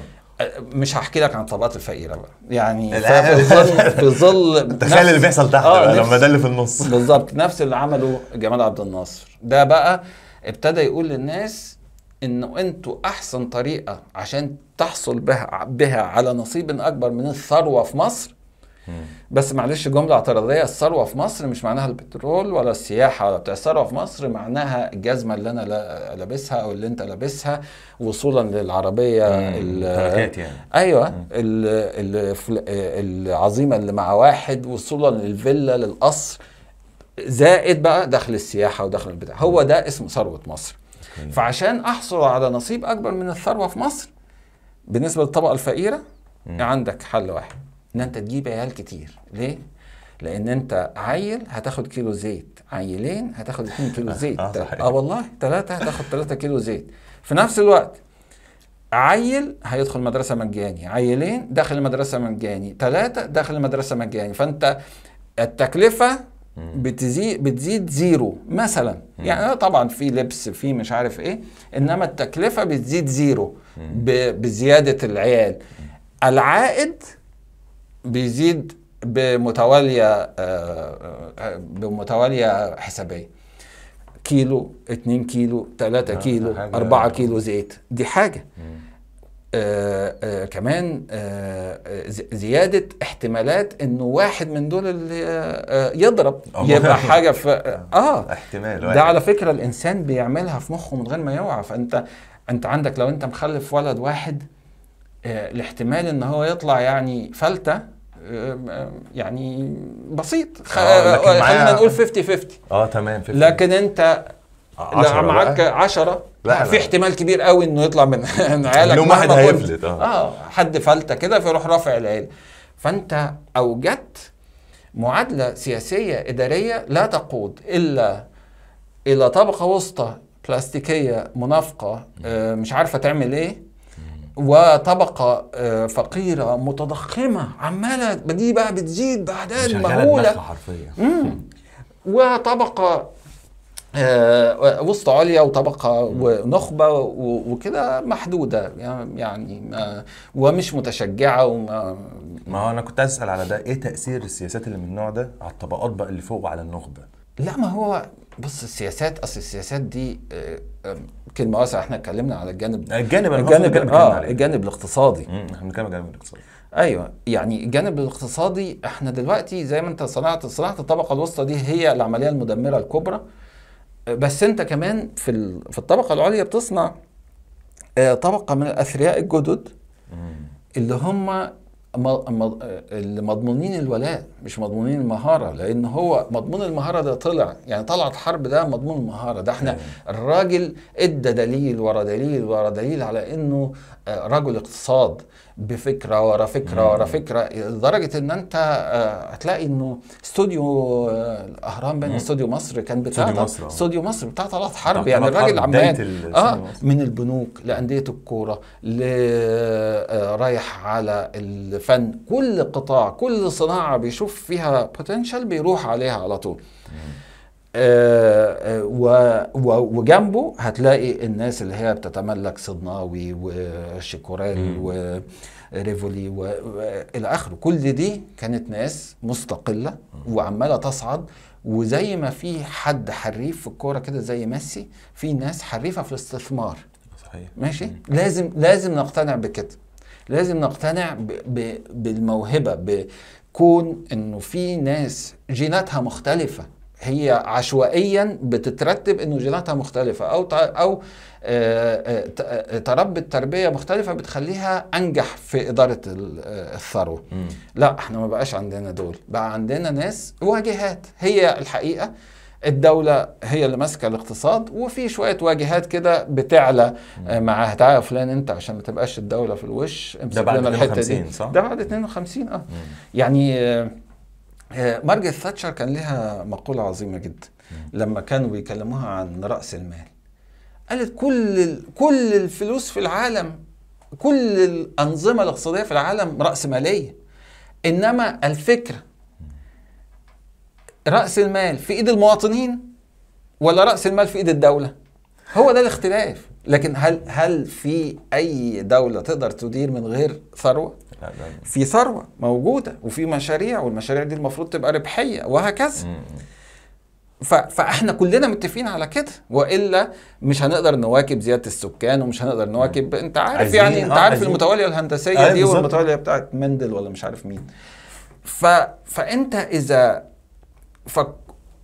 مش هحكي لك عن الطبقات الفقيره بقى يعني في ظل في ظل تخيل اللي بيحصل تحت آه لما ده اللي في النص بالظبط نفس اللي عمله جمال عبد الناصر ده بقى ابتدى يقول للناس انه انتوا احسن طريقه عشان تحصل بها بها على نصيب اكبر من الثروه في مصر بس معلش جمله اعتراضيه الثروه في مصر مش معناها البترول ولا السياحه ولا بتاع الثروه في مصر معناها الجزمه اللي انا لابسها او اللي انت لابسها وصولا للعربيه يعني ايوه العظيمه اللي مع واحد وصولا للفيلا للقصر زائد بقى دخل السياحه ودخل البتاع هو ده اسمه ثروه مصر فعشان احصل على نصيب اكبر من الثروه في مصر بالنسبه للطبقه الفقيره مم. عندك حل واحد ان انت تجيب عيال كتير ليه لان انت عيل هتاخد كيلو زيت عيلين هتاخد 2 كيلو آه، زيت اه, آه والله ثلاثه هتاخد 3 كيلو زيت في نفس الوقت عيل هيدخل مدرسه مجاني عيلين داخل المدرسه مجاني ثلاثه داخل المدرسه مجاني فانت التكلفه بتزيد بتزيد زيرو مثلا مم. يعني طبعا في لبس في مش عارف ايه انما التكلفه بتزيد زيرو بزياده العيال العائد بيزيد بمتواليه آه، آه، بمتواليه حسابيه كيلو 2 كيلو 3 آه، كيلو 4 كيلو زيت دي حاجه مم. آه، آه، كمان آه، زيادة احتمالات انه واحد من دول اللي يضرب يبقى حاجة في اه احتمال ده على فكرة الانسان بيعملها في مخه من غير ما يوعى فانت انت عندك لو انت مخلف ولد واحد الاحتمال ان هو يطلع يعني فلتة يعني بسيط خلينا نقول 50 50 اه تمام 50 لكن انت لو معاك 10 لا في احتمال كبير قوي انه يطلع من عيالك انه واحد هيفلت آه. اه حد فلته كده فيروح رافع العيله فانت اوجدت معادله سياسيه اداريه لا تقود الا الى طبقه وسطى بلاستيكيه منافقه آه، مش عارفه تعمل ايه وطبقة آه، فقيرة متضخمة عمالة دي بقى بتزيد بأعداد مهولة حرفيا وطبقة آه، وسط عليا وطبقة ونخبة وكده محدودة يعني ما ومش متشجعة وما ما هو أنا كنت أسأل على ده إيه تأثير السياسات اللي من النوع ده على الطبقات بقى اللي فوق وعلى النخبة؟ لا ما هو بص السياسات اصل السياسات دي آه، آه، كلمه واسعه احنا اتكلمنا على الجانب الجانب الجانب الجانب, آه الجانب الاقتصادي احنا بنتكلم على الجانب الاقتصادي ايوه يعني الجانب الاقتصادي احنا دلوقتي زي ما انت صنعت صناعه الطبقه الوسطى دي هي العمليه المدمره الكبرى بس انت كمان في في الطبقه العليا بتصنع آه، طبقه من الاثرياء الجدد اللي هم اللي مضمونين الولاء مش مضمونين المهاره لان هو مضمون المهاره ده طلع يعني طلعت حرب ده مضمون المهاره ده احنا الراجل ادى دليل ورا دليل ورا دليل على انه رجل اقتصاد بفكره ورا فكره ورا فكره لدرجه ان انت آه، هتلاقي انه استوديو الاهرام آه، بين استوديو مصر كان بتاع استوديو مصر آه. استوديو مصر بتاع طلعت حرب يعني الراجل عمال اه من البنوك لانديه الكوره رايح على الفن كل قطاع كل صناعه بيشوف فيها بوتنشال بيروح عليها على طول مم. آه، آه، و وجنبه هتلاقي الناس اللي هي بتتملك صدناوي وشيكورال وريفولي والى اخره كل دي كانت ناس مستقله وعماله تصعد وزي ما في حد حريف في الكوره كده زي ميسي في ناس حريفه في الاستثمار صحيح ماشي مم. لازم لازم نقتنع بكده لازم نقتنع ب ب بالموهبه بكون انه في ناس جيناتها مختلفه هي عشوائيا بتترتب انه جيناتها مختلفه او او آه، آه، آه، تربت تربيه مختلفه بتخليها انجح في اداره الثروه مم. لا احنا ما بقاش عندنا دول بقى عندنا ناس واجهات هي الحقيقه الدولة هي اللي ماسكة الاقتصاد وفي شوية واجهات كده بتعلى معاها تعالى فلان انت عشان ما تبقاش الدولة في الوش امسك لنا الحتة دي صح؟ ده بعد 52 اه مم. يعني آه، مارجريت ثاتشر كان لها مقولة عظيمة جدا لما كانوا بيكلموها عن رأس المال قالت كل كل الفلوس في العالم كل الأنظمة الاقتصادية في العالم رأس مالية إنما الفكرة رأس المال في إيد المواطنين ولا رأس المال في إيد الدولة هو ده الاختلاف لكن هل هل في اي دوله تقدر تدير من غير ثروه؟ لا في ثروه موجوده وفي مشاريع والمشاريع دي المفروض تبقى ربحيه وهكذا. فاحنا كلنا متفقين على كده والا مش هنقدر نواكب زياده السكان ومش هنقدر نواكب انت عارف يعني انت آه، عارف المتواليه الهندسيه أيوة، دي والمتواليه بتاعت مندل ولا مش عارف مين. ف... فانت اذا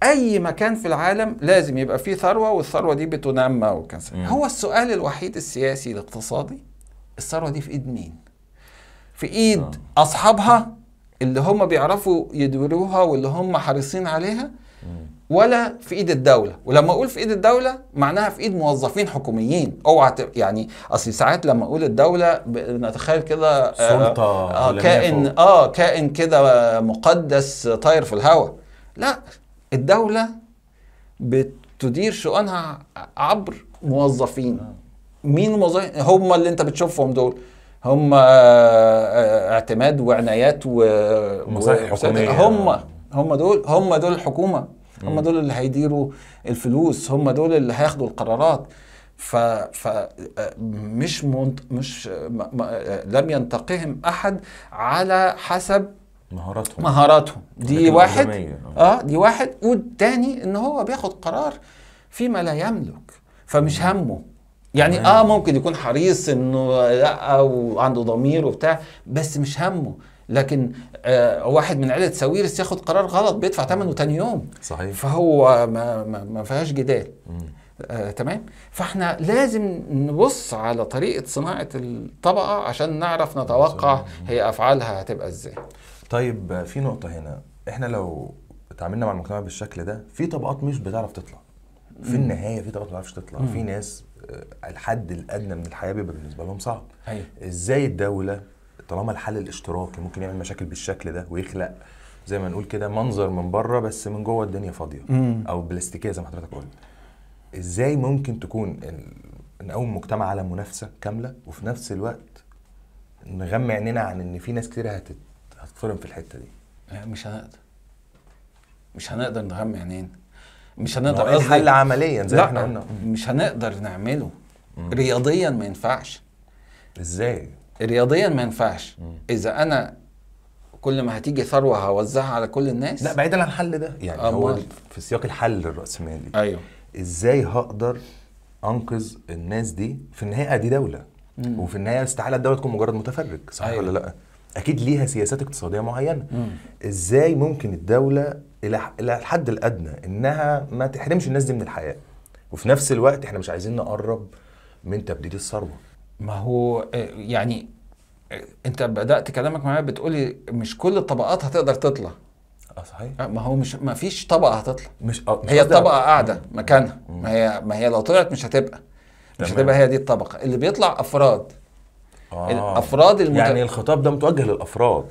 اي مكان في العالم لازم يبقى فيه ثروه والثروه دي بتنمى وكذا هو السؤال الوحيد السياسي الاقتصادي الثروه دي في ايد مين في ايد مم. آه. اصحابها اللي هم بيعرفوا يدوروها واللي هم حريصين عليها ولا في ايد الدوله ولما اقول في ايد الدوله معناها في ايد موظفين حكوميين اوعى يعني اصل ساعات لما اقول الدوله نتخيل كده آه، سلطه آه, آه كائن اه كائن كده مقدس طاير في الهواء لا الدولة بتدير شؤونها عبر موظفين نعم. مين الموظفين هم اللي انت بتشوفهم دول هم آه، آه، اعتماد وعنايات و حكوميه هم هم دول هم دول الحكومه هم دول اللي هيديروا الفلوس هم دول اللي هياخدوا القرارات ف, ف آه، مش منت... مش م... م... لم ينتقهم احد على حسب مهاراتهم مهاراتهم دي واحد آه. اه دي واحد والتاني ان هو بياخد قرار فيما لا يملك فمش همه يعني اه ممكن يكون حريص انه لا وعنده ضمير وبتاع بس مش همه لكن آه واحد من عيله ساويرس ياخد قرار غلط بيدفع ثمنه آه. ثاني يوم صحيح فهو ما, ما, ما فيهاش جدال آه تمام فاحنا لازم نبص على طريقه صناعه الطبقه عشان نعرف نتوقع هي افعالها هتبقى ازاي طيب في نقطه هنا احنا لو اتعاملنا مع المجتمع بالشكل ده في طبقات مش بتعرف تطلع في النهايه في طبقات ما بتعرفش تطلع في ناس آه، الحد الادنى من الحياه بيبقى بالنسبه لهم صعب أيوة. ازاي الدوله طالما الحل الاشتراكي ممكن يعمل مشاكل بالشكل ده ويخلق زي ما نقول كده منظر من بره بس من جوه الدنيا فاضيه مم. او بلاستيكيه زي ما حضرتك قلت ازاي ممكن تكون نقوم مجتمع على منافسه كامله وفي نفس الوقت نغمي عينينا عن ان في ناس كتير هتت هتتفرم في الحته دي آه، مش هنقدر مش هنقدر نغمى عينينا مش هنقدر ايه الحل عمليا زي احنا قلنا مش هنقدر نعمله مم. رياضيا ما ينفعش ازاي رياضيا ما ينفعش اذا انا كل ما هتيجي ثروه هوزعها على كل الناس لا بعيدا عن الحل ده يعني هو في سياق الحل الراسمالي ايوه ازاي هقدر انقذ الناس دي في النهايه دي دوله مم. وفي النهايه استحاله الدوله تكون مجرد متفرج صحيح أيوة. ولا لا اكيد ليها سياسات اقتصاديه معينه مم. ازاي ممكن الدوله الى الى الحد الادنى انها ما تحرمش الناس دي من الحياه وفي نفس الوقت احنا مش عايزين نقرب من تبديد الثروه ما هو آه، يعني آه، انت بدات كلامك معايا بتقولي مش كل الطبقات هتقدر تطلع اه صحيح آه، ما هو مش ما فيش طبقه هتطلع مش, أه مش هي الطبقه قاعده مكانها ما هي ما هي لو طلعت مش هتبقى مش هتبقى هي دي الطبقه اللي بيطلع افراد آه. الافراد المت... يعني الخطاب ده متوجه للافراد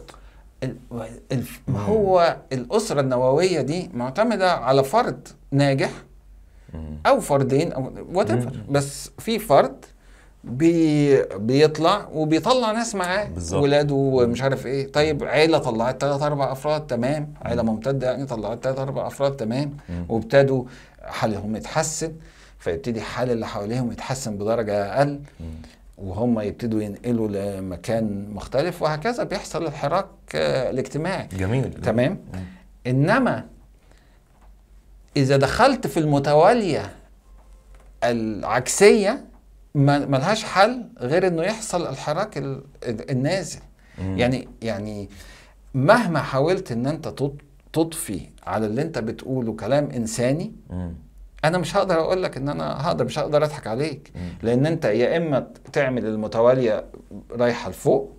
ما هو الاسره النوويه دي معتمده على فرد ناجح او فردين او وات بس في فرد بي بيطلع وبيطلع ناس معاه ولاده ومش عارف ايه طيب عيله طلعت ثلاث اربع افراد تمام عيله ممتده يعني طلعت ثلاث اربع افراد تمام وابتدوا حالهم يتحسن فيبتدي حال اللي حواليهم يتحسن بدرجه اقل وهم يبتدوا ينقلوا لمكان مختلف وهكذا بيحصل الحراك آه، الاجتماعي جميل تمام انما اذا دخلت في المتواليه العكسيه ملهاش حل غير انه يحصل الحراك النازل مم. يعني يعني مهما حاولت ان انت تطفي على اللي انت بتقوله كلام انساني مم. انا مش هقدر اقول لك ان انا هقدر مش هقدر اضحك عليك لان انت يا اما تعمل المتواليه رايحه لفوق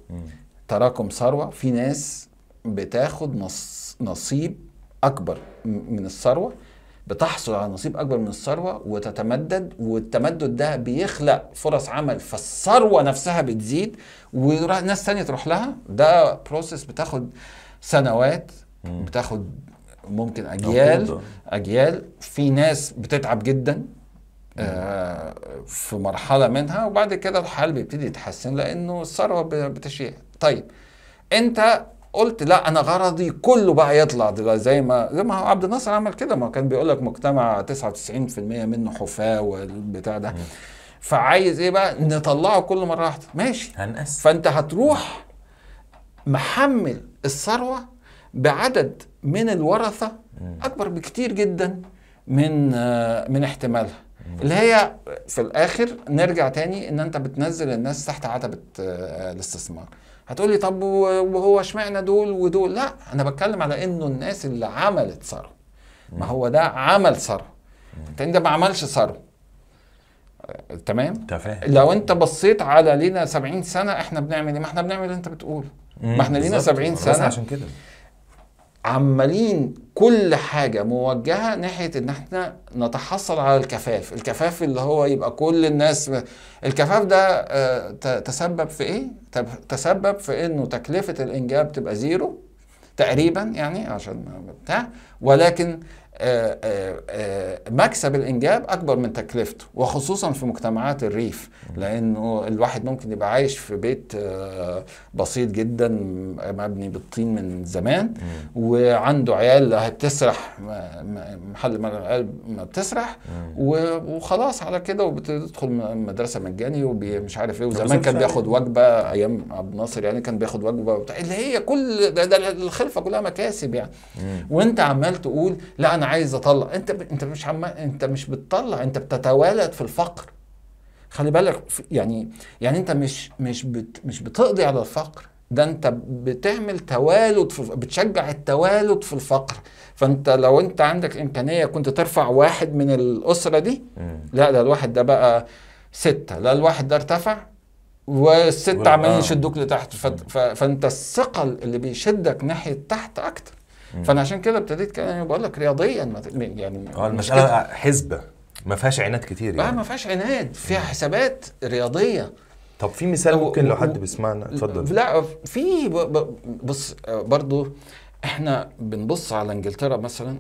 تراكم ثروه في ناس بتاخد نص نصيب اكبر من الثروه بتحصل على نصيب اكبر من الثروه وتتمدد والتمدد ده بيخلق فرص عمل فالثروه نفسها بتزيد وناس ثانيه تروح لها ده بروسيس بتاخد سنوات بتاخد ممكن اجيال اجيال في ناس بتتعب جدا آه في مرحله منها وبعد كده الحال بيبتدي يتحسن لانه الثروه بتشيع طيب انت قلت لا انا غرضي كله بقى يطلع دلوقتي زي ما زي ما هو عبد الناصر عمل كده ما كان بيقول لك مجتمع 99% منه حفاه والبتاع ده فعايز ايه بقى نطلعه كل مره واحده ماشي هنقسم فانت هتروح محمل الثروه بعدد من الورثه اكبر بكتير جدا من آه، من احتمالها اللي هي في الاخر نرجع تاني ان انت بتنزل الناس تحت عتبه آه، الاستثمار هتقولي طب وهو اشمعنى دول ودول لا انا بتكلم على انه الناس اللي عملت ثروه ما هو ده عمل ثروه انت ده ما عملش ثروه آه، تمام تفهم. لو انت بصيت على لينا 70 سنه احنا بنعمل ايه ما احنا بنعمل اللي انت بتقوله ما احنا لينا 70 سنه عشان كده عمالين كل حاجة موجهة ناحية إن إحنا نتحصل على الكفاف، الكفاف اللي هو يبقى كل الناس الكفاف ده آه، تسبب في إيه؟ تسبب في إنه تكلفة الإنجاب تبقى زيرو تقريبا يعني عشان بتاع ولكن آه، آه، آه، مكسب الانجاب اكبر من تكلفته وخصوصا في مجتمعات الريف لانه الواحد ممكن يبقى عايش في بيت بسيط جدا مبني بالطين من زمان وعنده عيال هتسرح محل ما العيال ما بتسرح وخلاص على كده وبتدخل مدرسه مجاني ومش عارف ايه وزمان كان بياخد وجبه ايام عبد الناصر يعني كان بياخد وجبه اللي هي كل ده, ده الخلفه كلها مكاسب يعني وانت عمال تقول لا انا عايز اطلع انت ب... انت مش عم... انت مش بتطلع انت بتتوالد في الفقر خلي بالك يعني يعني انت مش مش بت... مش بتقضي على الفقر ده انت بتعمل توالد في بتشجع التوالد في الفقر فانت لو انت عندك امكانيه كنت ترفع واحد من الاسره دي لا ده الواحد ده بقى سته لا الواحد ده ارتفع والسته عمالين آه. يشدوك لتحت فانت الثقل اللي بيشدك ناحيه تحت اكتر فانا عشان كده ابتديت كده يعني بقول لك رياضيا يعني اه المساله حسبه ما فيهاش عناد كتير يعني ما فيهاش عناد فيها حسابات رياضيه طب في مثال ممكن لو حد بيسمعنا اتفضل لا في بص آه، برضو احنا بنبص على انجلترا مثلا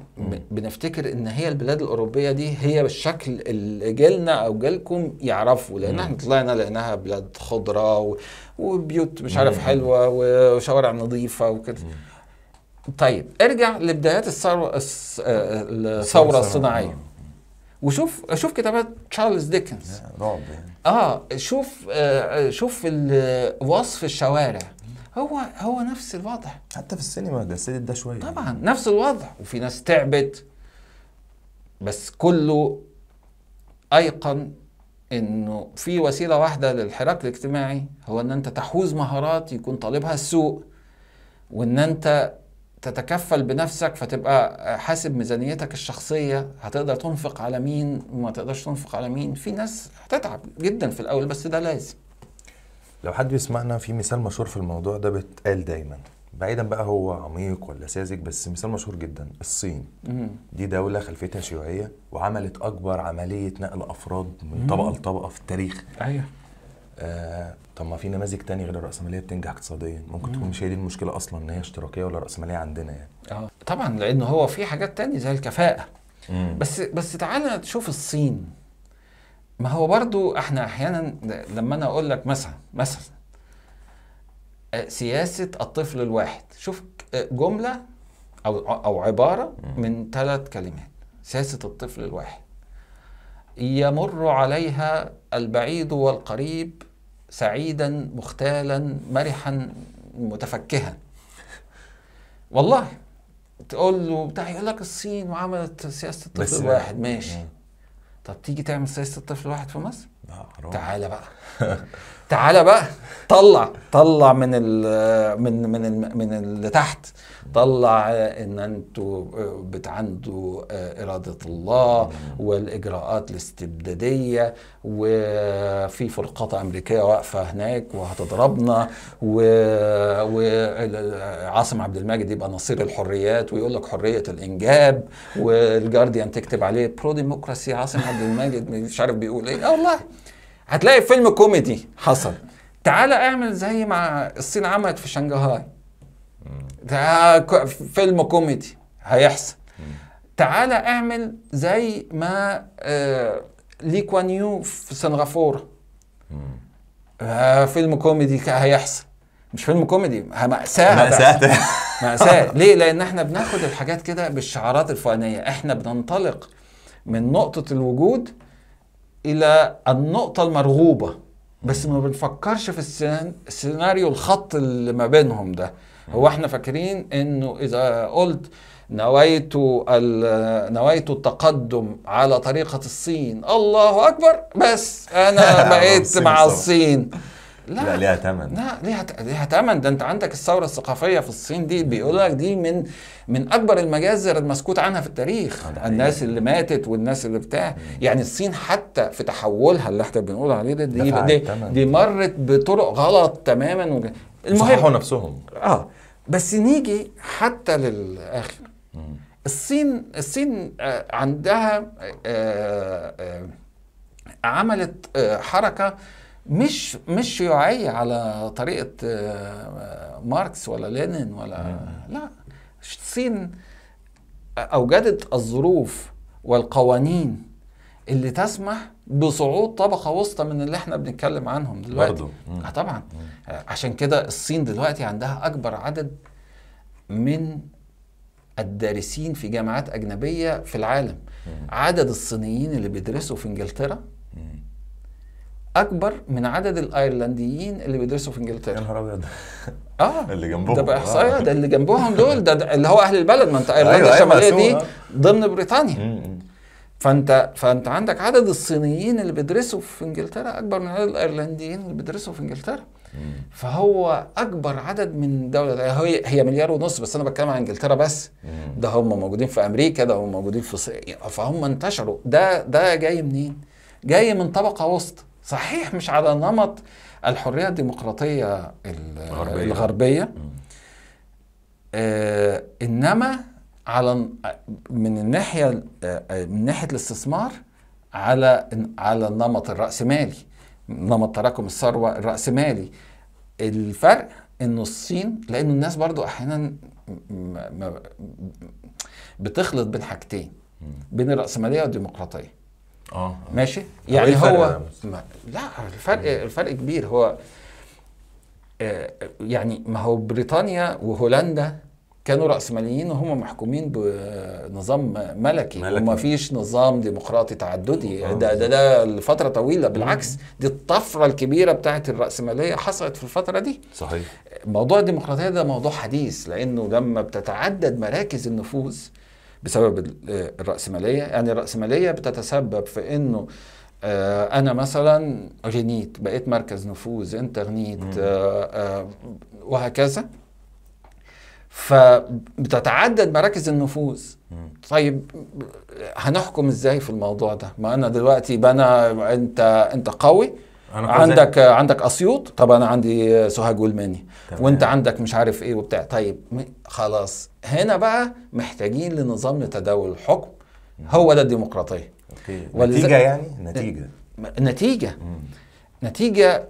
بنفتكر ان هي البلاد الاوروبيه دي هي بالشكل اللي جيلنا او جيلكم يعرفوا لان احنا طلعنا لقيناها بلاد خضره وبيوت مش عارف حلوه وشوارع نظيفه وكده طيب ارجع لبدايات الثوره آه، الثوره الصناعيه وشوف شوف كتابات تشارلز ديكنز رعب اه شوف آه شوف وصف الشوارع هو هو نفس الوضع حتى في السينما جسدت ده شويه طبعا نفس الوضع وفي ناس تعبت بس كله ايقن انه في وسيله واحده للحراك الاجتماعي هو ان انت تحوز مهارات يكون طالبها السوق وان انت تتكفل بنفسك فتبقى حاسب ميزانيتك الشخصية هتقدر تنفق على مين وما تقدرش تنفق على مين في ناس هتتعب جدا في الأول بس ده لازم لو حد بيسمعنا في مثال مشهور في الموضوع ده بيتقال دايما بعيدا بقى هو عميق ولا ساذج بس مثال مشهور جدا الصين دي دولة خلفيتها شيوعية وعملت أكبر عملية نقل أفراد من طبقة لطبقة في التاريخ أيوه آه طب ما في نماذج تانية غير الراسماليه بتنجح اقتصاديا ممكن تكون مش هي دي المشكله اصلا ان هي اشتراكيه ولا راسماليه عندنا يعني اه طبعا لان هو في حاجات تانية زي الكفاءه مم. بس بس تعالى تشوف الصين ما هو برضو احنا احيانا لما انا اقول لك مثلا مثلا آه، سياسه الطفل الواحد شوف آه، جمله او او عباره من ثلاث كلمات سياسه الطفل الواحد يمر عليها البعيد والقريب سعيدا مختالا مرحا متفكها والله تقول له بتاع يقول لك الصين وعملت سياسه الطفل الواحد ماشي طب تيجي تعمل سياسه الطفل الواحد في مصر؟ تعالى بقى تعالى بقى طلع طلع من الـ من من الـ من اللي تحت طلع ان انتوا آه، بتعندوا آه، اراده الله والاجراءات الاستبداديه وفي فرقاطه امريكيه واقفه هناك وهتضربنا وعاصم عبد المجيد يبقى نصير الحريات ويقول لك حريه الانجاب والجارديان تكتب عليه برو ديموكراسي عاصم عبد المجيد مش عارف بيقول ايه اه والله هتلاقي فيلم كوميدي حصل تعالى اعمل زي ما الصين عملت في شنغهاي ده فيلم كوميدي هيحصل تعالى اعمل زي ما آه، لي كوان يو في سنغافوره آه، فيلم كوميدي هيحصل مش فيلم كوميدي مأساة مأساة مأساة ليه؟ لأن احنا بناخد الحاجات كده بالشعارات الفلانية احنا بننطلق من نقطة الوجود الى النقطه المرغوبه بس ما بنفكرش في السيناريو الخط اللي ما بينهم ده هو احنا فاكرين انه اذا قلت نويت نويت التقدم على طريقه الصين الله اكبر بس انا بقيت مع الصين لا, لا ليها ثمن لا ليها ليها ثمن ده انت عندك الثوره الثقافيه في الصين دي بيقول لك دي من من اكبر المجازر المسكوت عنها في التاريخ آه، الناس اللي ماتت والناس اللي بتاع يعني الصين حتى في تحولها اللي احنا بنقول عليه ده دي دي, دي مرت بطرق غلط تماما المهم صححوا نفسهم اه بس نيجي حتى للاخر الصين الصين آه، عندها آه، عملت حركه مش مش شيوعيه على طريقه آه، ماركس ولا لينين ولا لا الصين اوجدت الظروف والقوانين اللي تسمح بصعود طبقه وسطى من اللي احنا بنتكلم عنهم دلوقتي برضو. اه طبعا آه، عشان كده الصين دلوقتي عندها اكبر عدد من الدارسين في جامعات اجنبيه في العالم عدد الصينيين اللي بيدرسوا في انجلترا اكبر من عدد الايرلنديين اللي بيدرسوا في انجلترا يا نهار ابيض اه اللي جنبهم ده بقى آه. احصائيه ده اللي جنبهم دول ده, ده اللي هو اهل البلد ما انت أيوة، ايرلندا أيوة الشماليه دي ضمن بريطانيا فانت فانت عندك عدد الصينيين اللي بيدرسوا في انجلترا اكبر من عدد الايرلنديين اللي بيدرسوا في انجلترا فهو اكبر عدد من دوله هي هي مليار ونص بس انا بتكلم عن انجلترا بس ده هم موجودين في امريكا ده هم موجودين في فهم انتشروا ده ده جاي منين؟ جاي من طبقه وسط صحيح مش على نمط الحريه الديمقراطيه الغربيه, الغربية. آه انما على من الناحيه آه، آه، من ناحيه الاستثمار على على النمط الراسمالي نمط تراكم الثروه الراسمالي الفرق انه الصين لانه الناس برضو احيانا بتخلط بين حاجتين بين الراسماليه والديمقراطيه اه ماشي يعني إيه هو ما لا الفرق الفرق كبير هو آه، يعني ما هو بريطانيا وهولندا كانوا رأسماليين وهم محكومين بنظام ملكي, ملكي. وما فيش نظام ديمقراطي تعددي ده, ده ده لفتره طويله بالعكس دي الطفره الكبيره بتاعت الرأسماليه حصلت في الفتره دي صحيح موضوع الديمقراطيه ده موضوع حديث لانه لما بتتعدد مراكز النفوذ بسبب الرأسمالية يعني الرأسمالية بتتسبب في أنه آه، انا مثلا غنيت بقيت مركز نفوذ انت غنيت آه، آه، وهكذا فبتتعدد مراكز النفوذ طيب هنحكم ازاي في الموضوع ده ما انا دلوقتي بنا انت انت قوي أنا عندك عندك اسيوط طب انا عندي سوهاج والماني وانت عندك مش عارف ايه وبتاع طيب خلاص هنا بقى محتاجين لنظام لتداول الحكم هو ده الديمقراطيه اوكي ولز... نتيجه يعني نتيجه نتيجه مم. نتيجه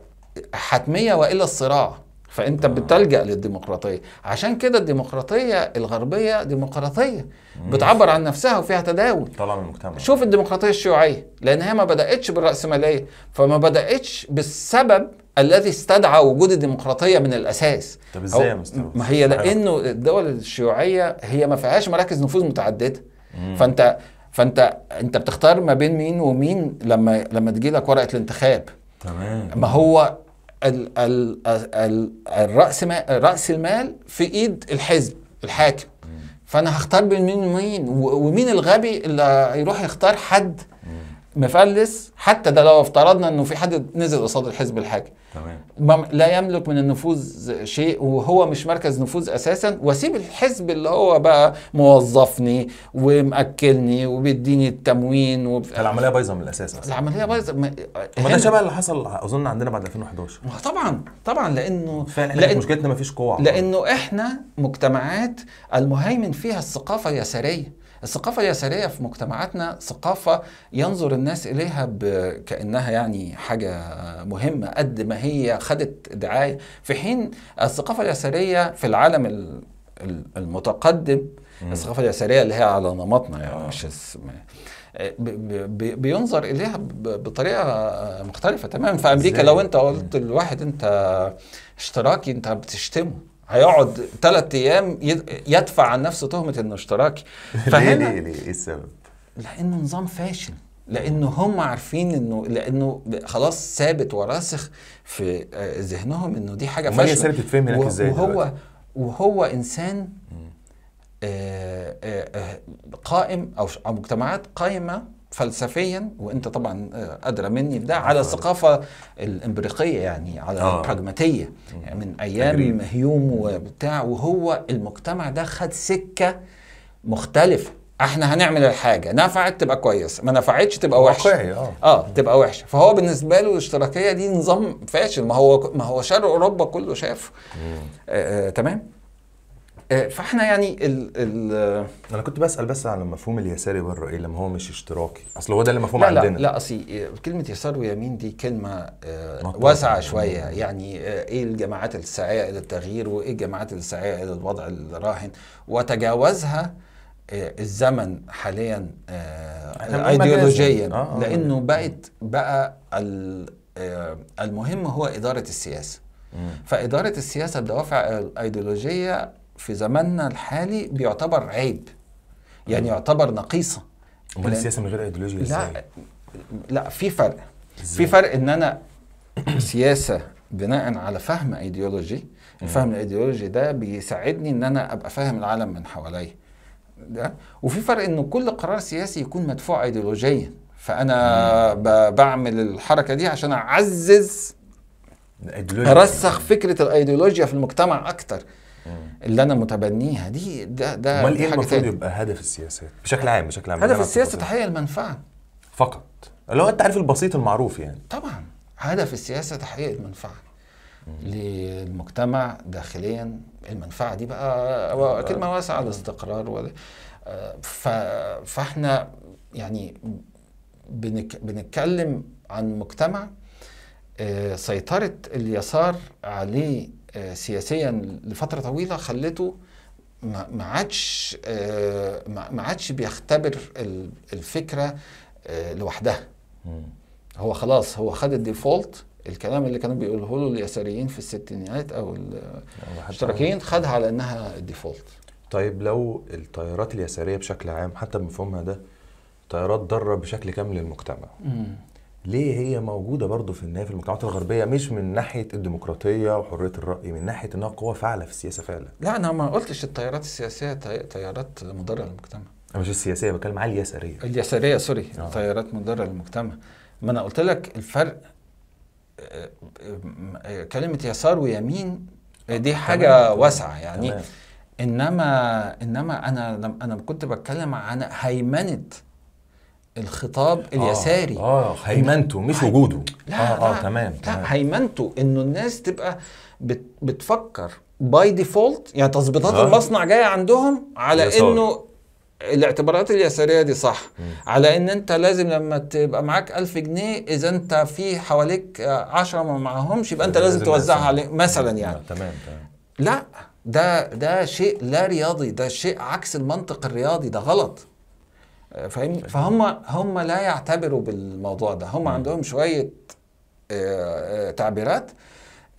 حتميه والا الصراع فانت بتلجا للديمقراطيه عشان كده الديمقراطيه الغربيه ديمقراطيه بتعبر عن نفسها وفيها تداول طالعه من المجتمع شوف الديمقراطيه الشيوعيه لان هي ما بداتش بالراسماليه فما بداتش بالسبب الذي استدعى وجود الديمقراطيه من الاساس طب ازاي يا مستر ما هي لانه الدول الشيوعيه هي ما فيهاش مراكز نفوذ متعدده مم. فانت فانت انت بتختار ما بين مين ومين لما لما تجي لك ورقه الانتخاب تمام ما هو ال ال ال الرأس رأس المال في إيد الحزب الحاكم فأنا هختار بين مين ومين ومين الغبي اللي هيروح يختار حد مفلس حتى ده لو افترضنا انه في حد نزل قصاد الحزب الحاكم تمام لا يملك من النفوذ شيء وهو مش مركز نفوذ اساسا واسيب الحزب اللي هو بقى موظفني ومأكلني وبيديني التموين وب... العمليه بايظه من الاساس اصلا العمليه بايظه ما ده شبه اللي حصل اظن عندنا بعد 2011 طبعا طبعا لانه فعلا لأن... مشكلتنا ما فيش قوه لانه احنا مجتمعات المهيمن فيها الثقافه اليساريه الثقافة اليسارية في مجتمعاتنا ثقافة ينظر الناس إليها كأنها يعني حاجة مهمة قد ما هي خدت دعاية في حين الثقافة اليسارية في العالم المتقدم مم. الثقافة اليسارية اللي هي على نمطنا يعني آه. مش اسم... بينظر اليها بطريقه مختلفه تماما في امريكا لو انت قلت لواحد انت اشتراكي انت بتشتمه هيقعد ثلاث ايام يدفع عن نفسه تهمه انه اشتراكي فهنا ليه ليه ليه ايه السبب؟ لانه نظام فاشل لانه هم عارفين انه لانه خلاص ثابت وراسخ في آه، ذهنهم انه دي حاجه فاشله ما هي تتفهم هناك ازاي وهو وهو انسان آه، آه، قائم او مجتمعات قائمه فلسفيا وانت طبعا آه، ادرى مني بده نعم، على الثقافه الامبريقيه يعني على آه. البراجماتيه يعني من ايام أجريب. هيوم وبتاع وهو المجتمع ده خد سكه مختلفه احنا هنعمل الحاجه نفعت تبقى كويس ما نفعتش تبقى وحشه واقعي اه اه تبقى وحشه فهو بالنسبه له الاشتراكيه دي نظام فاشل ما هو ما هو شرق اوروبا كله شافه آه, آه تمام آه، فاحنا يعني ال ال انا كنت بسال بس على مفهوم اليساري بره ايه لما هو مش اشتراكي اصل هو ده اللي مفهوم لا عندنا لا لا اصل كلمه يسار ويمين دي كلمه آه، واسعه يعني. شويه يعني آه، ايه الجماعات الساعيه الى التغيير وايه الجماعات الساعيه الى الوضع الراهن وتجاوزها الزمن حاليا ايديولوجيا لانه بقت بقى المهم هو اداره السياسه فاداره السياسه بدوافع ايديولوجيه في زماننا الحالي بيعتبر عيب يعني يعتبر نقيصه امال السياسه من غير ايديولوجيا ازاي؟ لا لا في فرق في فرق ان انا سياسه بناء على فهم ايديولوجي الفهم الايديولوجي ده بيساعدني ان انا ابقى فاهم العالم من حواليا ده وفي فرق ان كل قرار سياسي يكون مدفوع ايديولوجيا فانا بعمل الحركه دي عشان اعزز ارسخ فكره الايديولوجيا في المجتمع اكتر اللي انا متبنيها دي ده ده امال ايه المفروض يبقى هدف السياسات بشكل عام بشكل عام هدف السياسه تحقيق المنفعه فقط اللي هو التعريف البسيط المعروف يعني طبعا هدف السياسه تحقيق المنفعه للمجتمع داخليا المنفعه دي بقى كلمه واسعه الاستقرار آه، فاحنا يعني بنك بنتكلم عن مجتمع آه، سيطرة اليسار عليه سياسيا لفتره طويله خلته ما عادش آه، ما عادش بيختبر الفكره آه، لوحدها هو خلاص هو خد الديفولت الكلام اللي كانوا بيقوله له اليساريين في الستينيات او الاشتراكيين خدها على انها الديفولت طيب لو التيارات اليساريه بشكل عام حتى بمفهومها ده تيارات ضاره بشكل كامل للمجتمع ليه هي موجوده برضو في النهايه في المجتمعات الغربيه مش من ناحيه الديمقراطيه وحريه الراي من ناحيه انها قوه فاعله في السياسه فعلا لا انا ما قلتش التيارات السياسيه تيارات مضره للمجتمع أنا مش السياسيه بتكلم على اليساريه اليساريه سوري آه. تيارات مضره للمجتمع ما انا قلت لك الفرق آه، كلمه يسار ويمين آه، دي حاجه واسعه يعني تمام. انما انما انا انا كنت بتكلم عن هيمنه الخطاب اليساري اه, آه هيمنته مش وجوده لا اه, آه تمام تمام هيمنته انه الناس تبقى بت بتفكر باي ديفولت يعني تظبيطات آه. المصنع جايه عندهم على يسار. انه الاعتبارات اليساريه دي صح م. على ان انت لازم لما تبقى معاك ألف جنيه اذا انت في حواليك عشرة ما معهمش يبقى انت لازم توزعها عليه مثلا يعني آه، تمام تمام لا ده ده شيء لا رياضي ده شيء عكس المنطق الرياضي ده غلط فاهم فهم هم لا يعتبروا بالموضوع ده هم عندهم شويه آه، آه، تعبيرات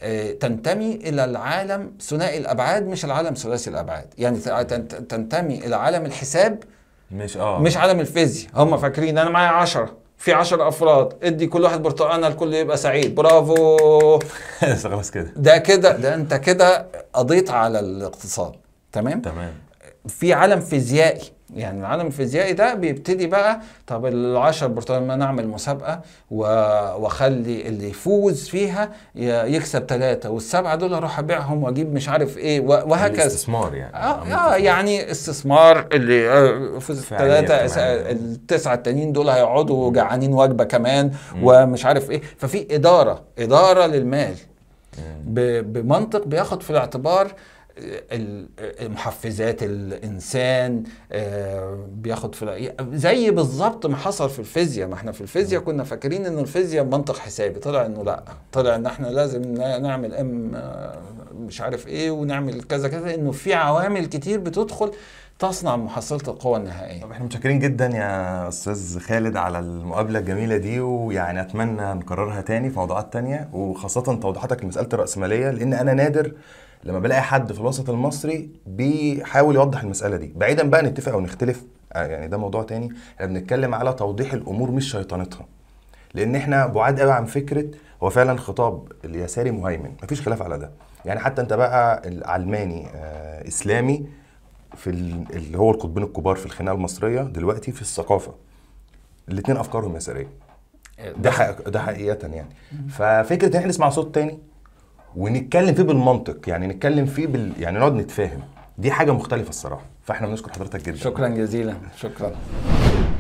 آه، تنتمي الى العالم ثنائي الابعاد مش العالم ثلاثي الابعاد يعني تنتمي الى عالم الحساب مش اه مش عالم الفيزياء هم فاكرين انا معايا 10 في 10 افراد ادي كل واحد برتقانه الكل يبقى سعيد برافو خلاص كده ده كده ده انت كده قضيت على الاقتصاد تمام تمام في عالم فيزيائي يعني العالم الفيزيائي ده بيبتدي بقى طب العشر برتقال ما نعمل مسابقه واخلي اللي يفوز فيها يكسب ثلاثه والسبعه دول اروح ابيعهم واجيب مش عارف ايه وهكذا استثمار يعني اه, آه يعني استثمار اللي آه، فوز الثلاثه التسعه التانيين دول هيقعدوا جعانين وجبه كمان مم. ومش عارف ايه ففي اداره اداره للمال بمنطق بياخد في الاعتبار محفزات الانسان آه، بياخد في زي بالظبط ما حصل في الفيزياء ما احنا في الفيزياء كنا فاكرين ان الفيزياء منطق حسابي طلع انه لا طلع ان احنا لازم نعمل ام آه، مش عارف ايه ونعمل كذا كذا انه في عوامل كتير بتدخل تصنع محصلة القوى النهائية طب احنا متشكرين جدا يا أستاذ خالد على المقابلة الجميلة دي ويعني أتمنى نكررها تاني في موضوعات تانية وخاصة توضيحاتك لمسألة الرأسمالية لأن أنا نادر لما بلاقي حد في الوسط المصري بيحاول يوضح المساله دي بعيدا بقى نتفق او نختلف آه، يعني ده موضوع تاني احنا بنتكلم على توضيح الامور مش شيطنتها لان احنا بعاد قوي عن فكره هو فعلا خطاب اليساري مهيمن مفيش خلاف على ده يعني حتى انت بقى العلماني آه اسلامي في اللي هو القطبين الكبار في الخناقه المصريه دلوقتي في الثقافه الاثنين افكارهم يساريه آه، ده حق ده حقيقه يعني ففكره ان احنا نسمع صوت تاني ونتكلم فيه بالمنطق يعني نتكلم فيه بال... يعني نقعد نتفاهم دي حاجه مختلفه الصراحه فاحنا بنشكر حضرتك جدا شكرا جزيلا شكرا